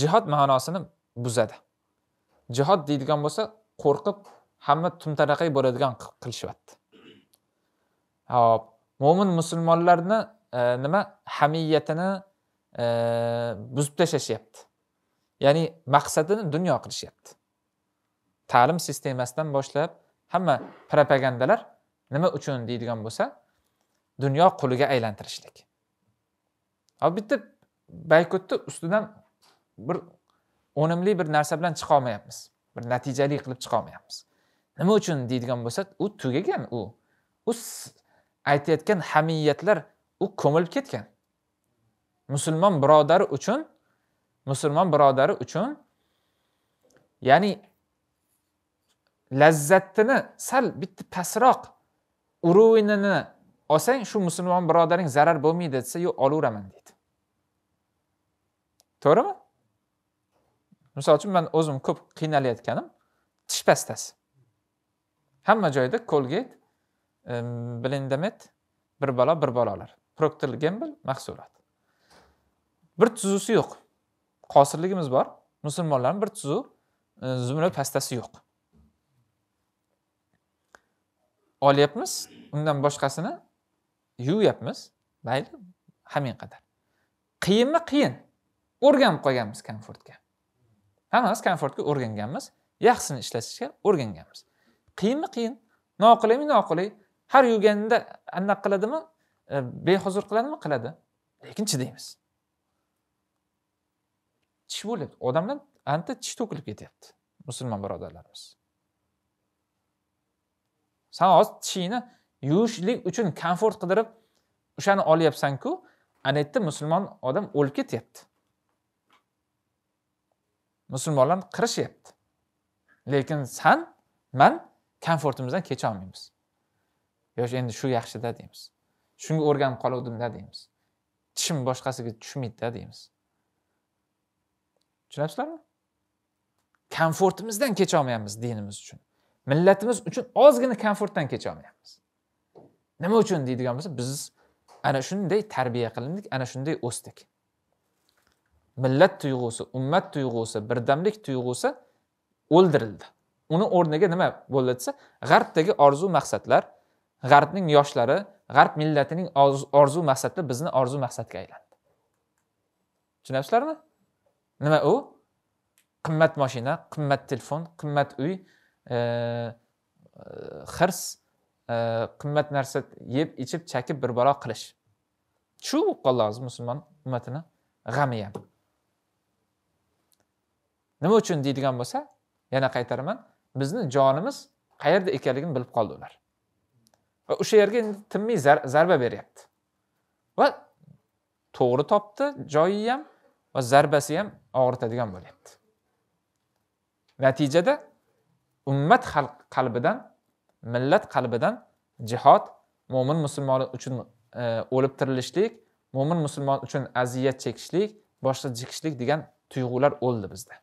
S1: jihod ma'nosini buzadi jihod deydigan bo'lsa qo'rqib hamma tumtaraqay bo'ladigan qilishyapti hop mo'min musulmonlarni e, nima hamiyatini buzib tashlashyapti ya'ni maqsadini dunyo qilishyapti ta'lim sistemasidan boshlab hamma propagandalar nima uchun deydigan bo'lsa dunyo quliga aylantirishlik bitta baykutni ustidan bir o'nimli bir narsa bilan chiqolmayapmiz bir natijali qilib chiqolmayapmiz nima uchun deydigan bo'lsa u tugagan u u aytayotgan hamiyatlar u ko'milib ketgan musulmon birodari uchun musulmon birodari uchun ya'ni lazzatini sal bitta pastroq urvinini olsang shu musulmon birodaring zarar bo'lmaydi desa yo'q olaveraman deydi to'g'rimi misol uchun man o'zim ko'p qiynalayotganim tish pastasi hamma joyda kolgeyt blendamet bir balo bir balolar proktil gembl mahsulot bir tuzusi yo'q qosirligimiz bor musulmonlarni bir tuzu e, zumra pastasi yo'q olyapmiz undan boshqasini yuvyapmiz mayli hamin qadar qiyinmi qiyin o'rganib qolganmiz komfortga hammamiz komfortga o'rganganmiz yaxshisini ishlatishga o'rganganmiz qiyinmi qiyin noqulaymi noqulay har yuvganda anaqa qiladimi e, behuzur qiladimi qiladi lekin chidaymiz tish bo'lib odamdan anta tish to'kilib ketyapti musulmon birodarlarimiz san hozir tishingni yuvishlik uchun komfort qidirib o'shani olyapsanku ana yerda musulmon odam o'lib ketyapti musulmonlarni qirishyapti lekin san man komfortimizdan kecha olmaymiz yosh endi shu yaxshida deymiz shunga o'rganib qoluvdimda deymiz tishim boshqasiga tushmaydida deymiz tushunyapsizlarmi komfortimizdan kecholmayapmiz dinimiz uchun millatimiz uchun ozgina komfortdan kecholmayapmiz nima uchun deydigan bo'lsa biz ana shunday tarbiya qilindik ana shunday o'sdik millat tuyg'usi ummat tuyg'usi birdamlik tuyg'usi o'ldirildi uni o'rniga nima bo'ldi desa g'arbdagi orzu maqsadlar g'arbning yoshlari g'arb millatining orzu maqsadlari bizni orzu maqsadga aylandi tushunyapsizlarmi nima u qimmat moshina qimmat telefon qimmat uy e, hirs e, qimmat narsa yeb ichib chakib bir balo qilish shu bo'lib qoldi hozir musulmon ummatini g'ami ham nima uchun deydigan bo'lsa yana qaytaraman bizni jonimiz qayerda ekanligini bilib qoldi ular va o'sha yerga tinmay zarba beryapti va to'g'ri topdi joyi ham va zarbasi ham og'ritadigan bo'lyapti natijada ummat xalq qalbidan millat qalbidan jihod mo'min musulmon uchun e, o'lib tirilishlik mo'min musulmon uchun aziyat chekishlik boshqa jikishlik degan tuyg'ular o'ldi bizda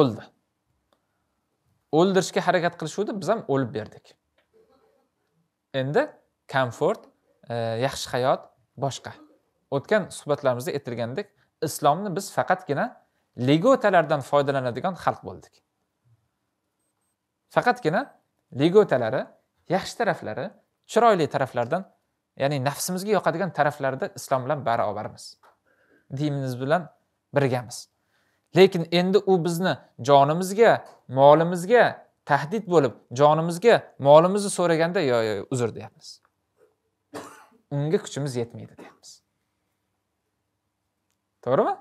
S1: o'ldi o'ldirishga harakat qilishuvdi biz ham o'lib berdik endi komfort e, yaxshi hayot boshqa o'tgan suhbatlarimizda aytilgandek islomni biz faqatgina legotalardan foydalanadigan xalq bo'ldik faqatgina legotalari yaxshi taraflari chiroyli taraflardan ya'ni nafsimizga yoqadigan taraflarda islom bilan barobarmiz dinimiz bilan birgamiz lekin endi u bizni jonimizga molimizga tahdid bo'lib jonimizga molimizni so'raganda yo yo uzr deyapmiz unga kuchimiz yetmaydi deyapmiz to'g'rimi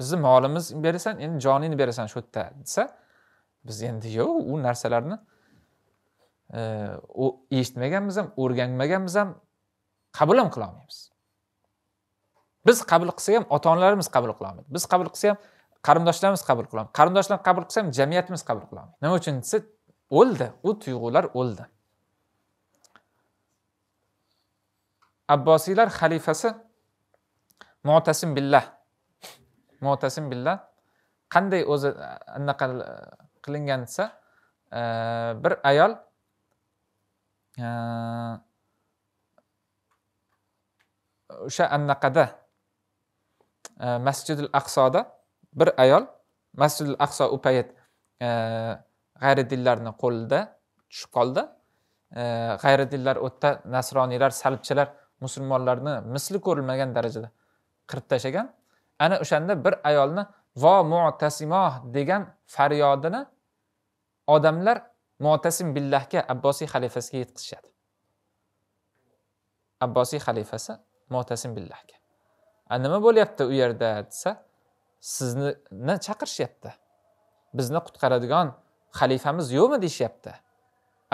S1: bizni molimiz berasan endi joningni berasan shu yerda desa biz endi yo'q u narsalarni e, eshitmaganmiz ham o'rganmaganmiz ham qabul ham qilolmaymiz biz qabul qilsak ham ota onalarimiz qabul qilolmaydi biz qabul qilsak ham qarindoshlarimiz qabul qilolmaydi qarindoshlar qabul qilsa ham jamiyatimiz qabul qilolmaydi nima uchun desa o'ldi u tuyg'ular o'ldi abbosiylar xalifasi motasim billah motasim billah qanday o'zi e, anaqa e, qilingan desa e, bir ayol o'sha anaqada masjidil aqsoda bir ayol masjidil aqso u payt g'ayri qo'lida tushib qoldi g'ayri dinlar yerda nasroniylar salbchilar musulmonlarni misli ko'rilmagan darajada qirib tashlagan ana o'shanda bir ayolni vo mutasimoh degan faryodini odamlar mutasim billahga abbosiy xalifasiga yetkazishadi abbosiy xalifasi mutasim billahga a nima bo'lyapti u yerda desa sizni chaqirishyapti bizni qutqaradigan xalifamiz yo'qmi deyishyapti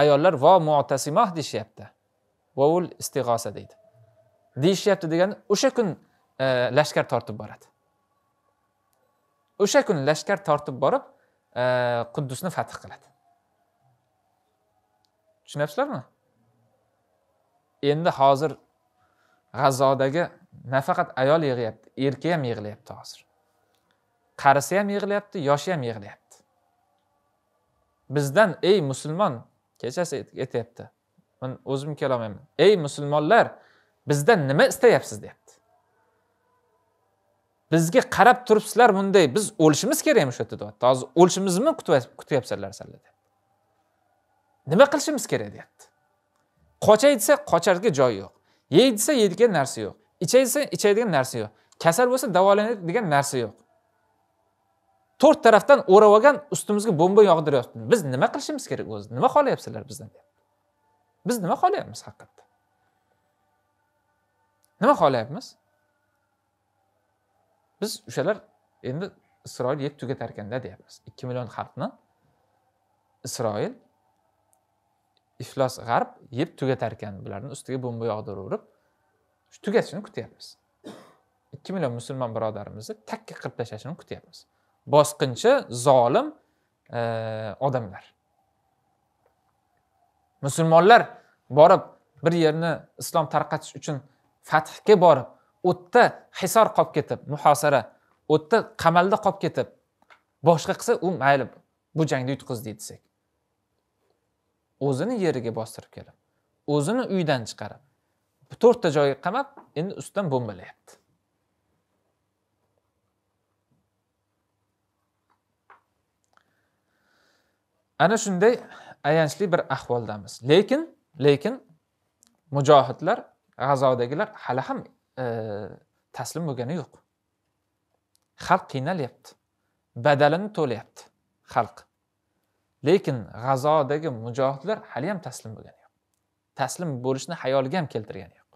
S1: ayollar vo mutasimoh deyishyapti vovul istig'osa deydi deyishyapti degani o'sha kun lashkar tortib boradi o'sha kuni lashkar tortib borib e, quddusni fath qiladi tushunyapsizlarmi endi hozir g'azodagi nafaqat ayol yig'layapti erkak ham yig'layapti hozir qarisi ham yig'layapti yoshi ham yig'layapti bizdan ey musulmon kechasi aytyapti men o'zim kelolmayman ey musulmonlar bizdan nima istayapsiz deyapti bizga qarab turibsizlar bunday biz o'lishimiz kerakmi shu yerda deyapti hozir o'lishimizni kutyapsizlar sizlar deyapti nima qilishimiz kerak deyapti qochay desa qochadigan joy yo'q yey desa yeydigan narsa yo'q ichay desa ichadigan narsa yo'q kasal bo'lsa davolanadigan narsa yo'q to'rt tarafdan o'rab olgan ustimizga bomba yog'diryapti biz nima qilishimiz kerak o'zi nima xohlayapsizlar bizdan biz nima xohlayapmiz haqiqatda nima xohlayapmiz biz o'shalar endi isroil yeb tugatar ekanda deyapmiz ikki million xalqni isroil iflos g'arb yeb tugatar ekan bularni ustiga bomba yog'diraverib shu tugatishini kutyapmiz ikki million musulmon birodarimizni takka qilib tashlashini kutyapmiz bosqinchi zolim e, odamlar musulmonlar borib bir yerni islom tarqatish uchun fathga borib o'tda hisor qolib ketib muhosara o'tda qamalda qolib ketib boshqa qilsa u mayli bu jangda yutqizdi desak o'zini yeriga bostirib kelib o'zini uydan chiqarib to'rtta joyga qamab endi ustidan bombalayapti ana shunday ayanchli bir ahvoldamiz lekin lekin mujohidlar g'azodagilar hali ham taslim bo'lgani yo'q xalq qiynalyapti badalini to'layapti xalq lekin g'azodagi mujohidlar haliyam taslim bo'lgani yo'q taslim bo'lishni hayoliga ham keltirgani yo'q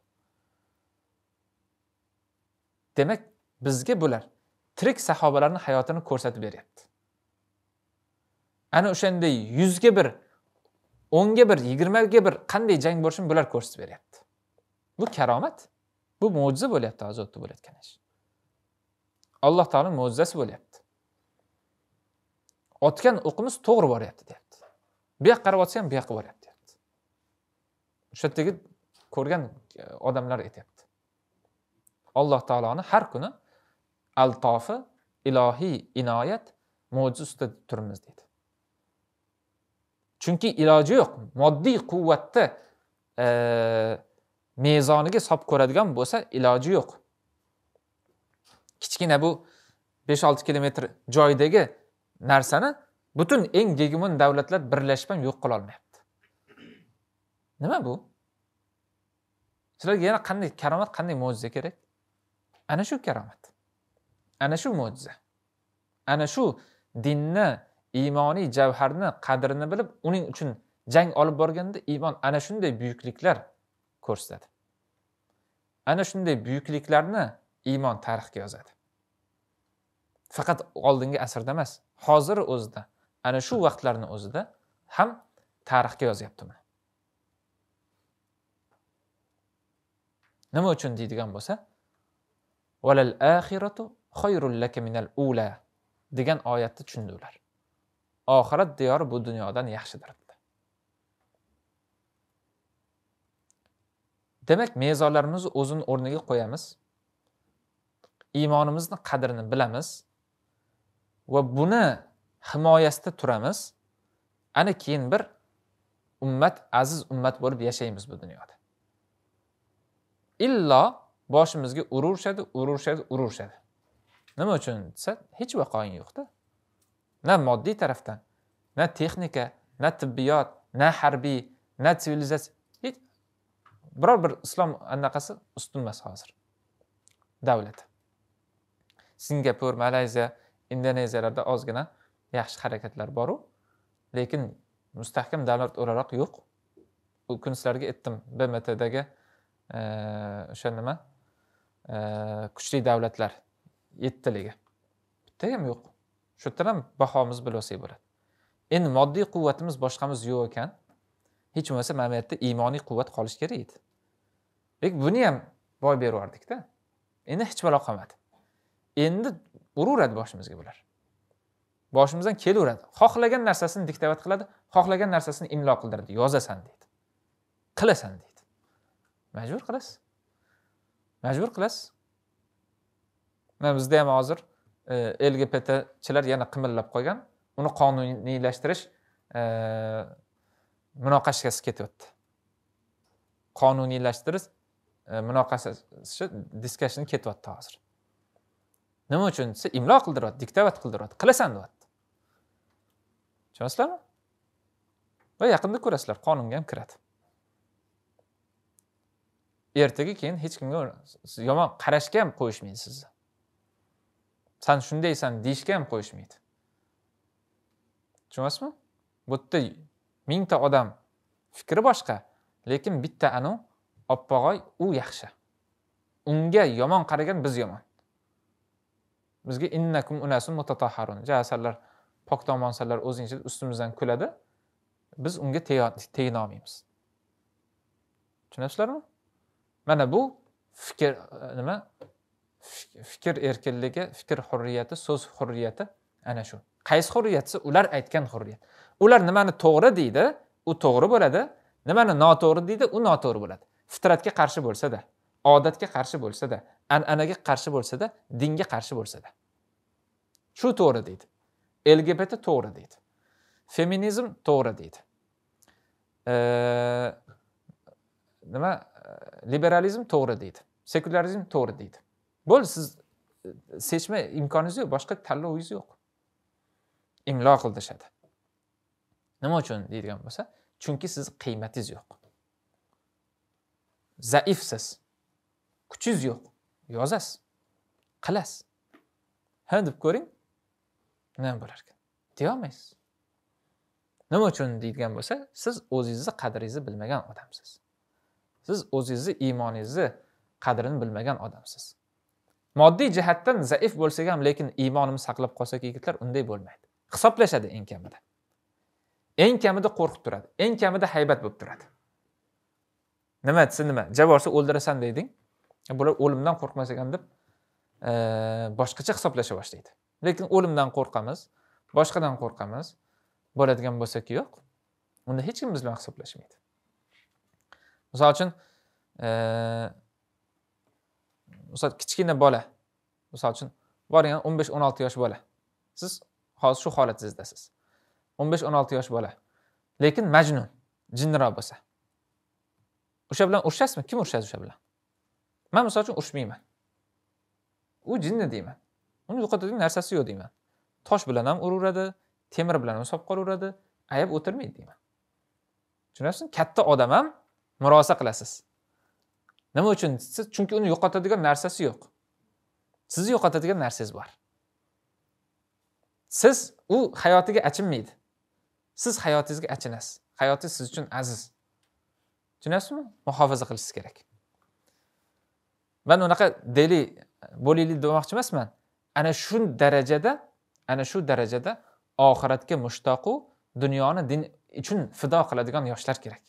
S1: demak bizga bular tirik sahobalarni hayotini ko'rsatib beryapti ana o'shanday yuzga bir o'nga bir yigirmaga bir qanday jang bo'lishini bular ko'rsatib beryapti bu karomat bu mo'jiza bo'lyapti hozir bo'layotgan ish alloh taoloni mo'jizasi bo'lyapti otgan o'qimiz to'g'ri boryapti deyapti bu yoqqa qarab otsa ham bu yoqqa boryapti deyapti o'sha yerdagi ko'rgan e, odamlar aytyapti alloh taoloni har kuni altofi ilohiy inoyat mo'jiza ustida turibmiz deydi chunki iloji yo'q moddiy quvvatni e, mezoniga solib ko'radigan bo'lsa iloji yo'q kichkina bu besh olti kilometr joydagi narsani butun eng gegemon davlatlar birlashib ham yo'q qilolmayapti nima bu sizlarga yana qanday karomat qanday mo'jiza kerak ana shu karomat ana shu mo'jiza ana shu dinni iymoniy javharni qadrini bilib uning uchun jang olib borganda iymon ana shunday buyukliklar ko'rsatadi ana shunday buyukliklarni iymon tarixga yozadi faqat oldingi asrda emas hozir o'zida ana shu vaqtlarni o'zida ham tarixga yozyapti buni nima uchun deydigan bo'lsa valal axiratu xayrul laka minal ula degan oyatni tushundi ular oxirat diyori bu dunyodan yaxshidir demak mezonlarimizni o'zini o'rniga qo'yamiz iymonimizni qadrini bilamiz va buni himoyasida turamiz ana keyin bir ummat aziz ummat bo'lib yashaymiz bu dunyoda illo boshimizga urishadi urishadi urishadi nima uchun desa hech vaqoing yo'qda na moddiy tarafdan na texnika na tibbiyot na harbiy na sivilizatsiya biror bir islom anaqasi ustun emas hozir davlat singapur malayziya indoneziyalarda ozgina yaxshi harakatlar boru lekin mustahkam davlat o'laroq yo'q u kun sizlarga aytdim bmtdagi e, o'sha nima e, kuchli davlatlar yettiligi bitta ham yo'q shu yerdan ham bahomizni bilolsak bo'ladi endi moddiy quvvatimiz boshqamiz yo'q ekan hech bo'lmasa mamlakatda iymoniy quvvat qolishi kerak edi lekin buni ham boy beraryubordikda endi hech balo qolmadi endi uraveradi boshimizga bular boshimizdan kelaveradi xohlagan narsasini diktovat qiladi xohlagan narsasini imlo qildiradi yozasan deydi qilasan deydi majbur qilasiz majbur qilasiz mana bizda ham hozir e, lgptchilar yana qimillab qolgan uni qonuniylashtirish e, munoqashasi ketyapti qonuniylashtirish E, munoqasi diskashn ketyapti hozir nima uchun desa imlo qildiryapti diktovat qildiryapti qilasan deyapti tushunyapsizlarmi va yaqinda ko'rasizlar qonunga ham kiradi ertaga keyin hech kimga yomon qarashga ham qo'yishmaydi sizni san shundaysan deyishga ham qo'yishmaydi tushunyapsizmi bu yerda mingta odam fikri boshqa lekin bitta anavi oppog'oy u yaxshi unga yomon qaragan biz yomon bizga innakum unasun mutatahharun ja sanlar pok tomonsanlar o'zingizcha ustimizdan kuladi biz unga olmaymiz tushunyapsizlarmi mana bu fikr e, nima fikr erkinligi fikr hurriyati so'z hurriyati ana shu qaysi hurriyat desa ular aytgan hurriyat ular nimani to'g'ri deydi u to'g'ri bo'ladi nimani noto'g'ri deydi u noto'g'ri bo'ladi fitratga qarshi bo'lsada odatga qarshi bo'lsada an'anaga qarshi bo'lsada dinga qarshi bo'lsada shu to'g'ri deydi lgbt to'g'ri deydi feminizm to'g'ri deydi ee, nima liberalizm to'g'ri deydi sekularizm to'g'ri deydi bo'ldi siz e, seçma imkoningiz yo'q boshqa tanlovingiz yo'q imlo qildirishadi nima uchun deydigan bo'lsa chunki sizni qiymatingiz yo'q zaifsiz kuchingiz yo'q yozasiz qilasiz ha deb ko'ring nima bo'lar ekan deyolmaysiz nima uchun deydigan bo'lsa siz o'zingizni qadringizni bilmagan odamsiz siz o'zingizni iymoningizni qadrini bilmagan odamsiz moddiy jihatdan zaif bo'lsak ham lekin iymonimiz saqlab qolsak yigitlar unday bo'lmaydi hisoblashadi eng kamida eng kamida qo'rqib turadi eng kamida haybat bo'lib turadi nima desa nima borsa o'ldirasan deyding bular o'limdan qo'rqmas ekan deb e, boshqacha hisoblasha boshlaydi lekin o'limdan qo'rqamiz boshqadan qo'rqamiz bo'ladigan bo'lsaki yo'q unda hech kim biz bilan hisoblashmaydi misol uchun e, misol kichkina bola misol uchun boring o'n besh o'n olti yosh bola siz hozir shu holatingizdasiz o'n besh o'n olti yosh bola lekin majnun jinniroq bo'lsa o'sha bilan urushasizmi kim urushadi o'sha bilan man misol uchun urushmayman u jinni deyman uni yo'qotadigan narsasi yo'q deyman tosh bilan ham uraveradi temir bilan ham solib qolaveradi ayab o'tirmaydi deyman tushunyapsizmi katta odam ham murosa qilasiz nima uchun siz chunki uni yo'qotadigan narsasi yo'q sizni yo'qotadigan narsangiz bor siz u hayotiga achinmaydi siz hayotingizga achinasiz hayotingiz siz uchun aziz tushunyapsizmi muhofaza qilishingiz kerak man unaqa deylik bo'laylik demoqchi emasman ana shu darajada ana shu darajada oxiratga mushtoqu dunyoni din uchun fido qiladigan yoshlar kerak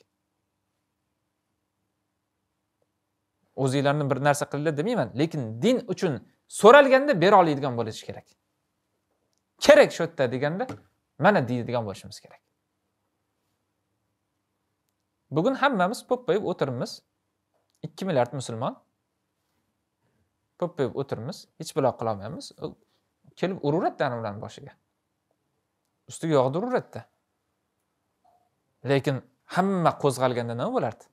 S1: o'zinglarni bir narsa qilinglar demayman lekin din uchun so'ralganda bera oladigan bo'lishi kerak kerak shu yerda deganda mana deydigan bo'lishimiz kerak bugun hammamiz po'ppayib o'tiribmiz 2 milliard musulmon po'ppayib o'tiribmiz hech qila olmaymiz. kelib uraveradi ularni boshiga ustiga yog'dir uraveradi lekin hamma qo'zg'alganda nima bo'lardi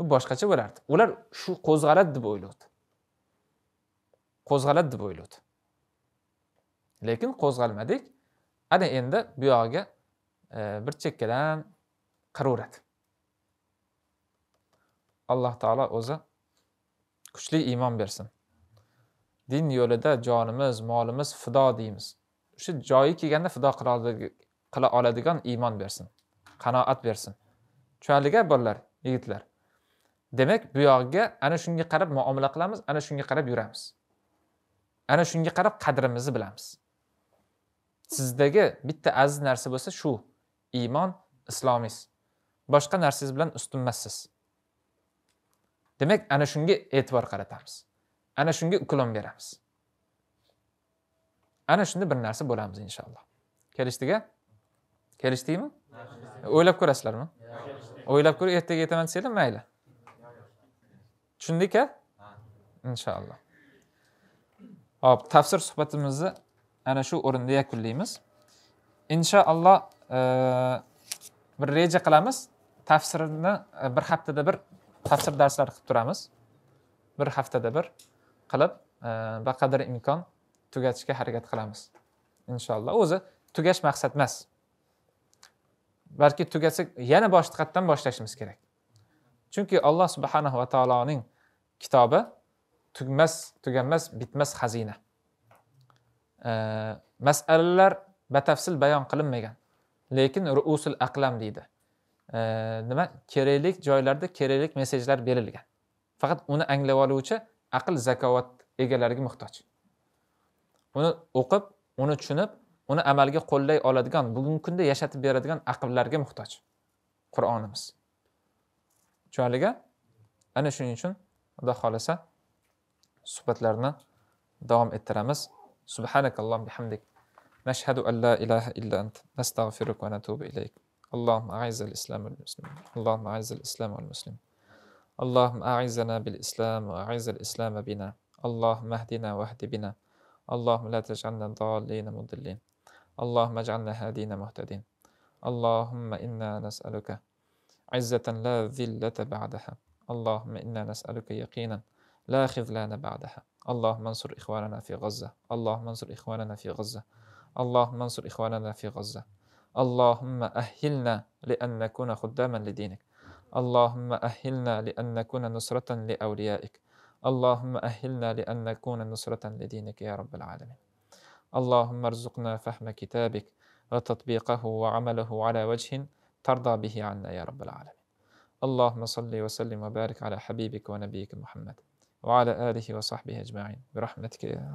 S1: u boshqacha bo'lardi ular shu qo'zg'aladi deb o'ylovdi qo'zg'aladi deb o'ylovdi lekin qo'zg'almadik ana endi bu yoqqa e, bir chekkadan qaraveradi alloh taolo o'zi kuchli iymon bersin din yo'lida jonimiz molimiz fido deymiz o'sha joyi kelganda fido qila oladigan iymon bersin qanoat bersin tushunarliga bolalar yigitlar demak bu yog'iga ana shunga qarab muomala qilamiz ana shunga qarab yuramiz ana shunga qarab qadrimizni bilamiz sizdagi bitta aziz narsa bo'lsa shu iymon islomingiz boshqa narsangiz bilan ustunmassiz demak ana shunga e'tibor qaratamiz ana shunga uklon beramiz ana shunda bir narsa bo'lamiz inshaalloh kelishdik a kelishdikmi o'ylab ko'rasizlarmi o'ylab ko'rib ertaga aytaman desanglar mayli tushundikka inshaalloh hop tafsir suhbatimizni ana shu o'rinda yakunlaymiz inshaalloh bir reja qilamiz tafsirni e, bir haftada bir tafsir darslari qilib turamiz bir haftada bir qilib baqadir e, imkon tugatishga harakat qilamiz inshaalloh o'zi tugash maqsad emas balki tugatsak yana boshqatdan boshlashimiz kerak chunki alloh subhanahu va taoloning kitobi tugmas tuganmas bitmas xazina e, masalalar batafsil bayon qilinmagan lekin ruusul aqlam deydi nima keraklik joylarda keraklik mesejlar berilgan faqat uni anglab oluvchi aql zakovat egalariga muhtoj uni o'qib uni tushunib uni amalga qo'llay oladigan bugungi kunda yashatib beradigan aqllarga muhtoj qur'onimiz tushunarliga ana shuning uchun xudo xohlasa suhbatlarni davom ettiramiz subhanakalloh bihamdik nashhadu an la ilaha illa ant nastag'firuka va natubu ilayk اللهم أعز الإسلام والمسلمين اللهم أعز الإسلام والمسلمين اللهم أعزنا بالإسلام وأعز الإسلام بنا اللهم اهدنا واهد بنا اللهم لا تجعلنا ضالين مضلين اللهم اجعلنا هادين مهتدين اللهم إنا نسألك عزة لا ذلة بعدها اللهم إنا نسألك يقينا لا خذلان بعدها اللهم انصر إخواننا في غزة اللهم انصر إخواننا في غزة اللهم انصر إخواننا في غزة اللهم أهلنا لأن نكون خداما لدينك اللهم أهلنا لأن نكون نصرة لأوليائك اللهم أهلنا لأن نكون نصرة لدينك يا رب العالمين اللهم ارزقنا فهم كتابك وتطبيقه وعمله على وجه ترضى به عنا يا رب العالمين اللهم صل وسلم وبارك على حبيبك ونبيك محمد وعلى آله وصحبه أجمعين برحمتك يا رب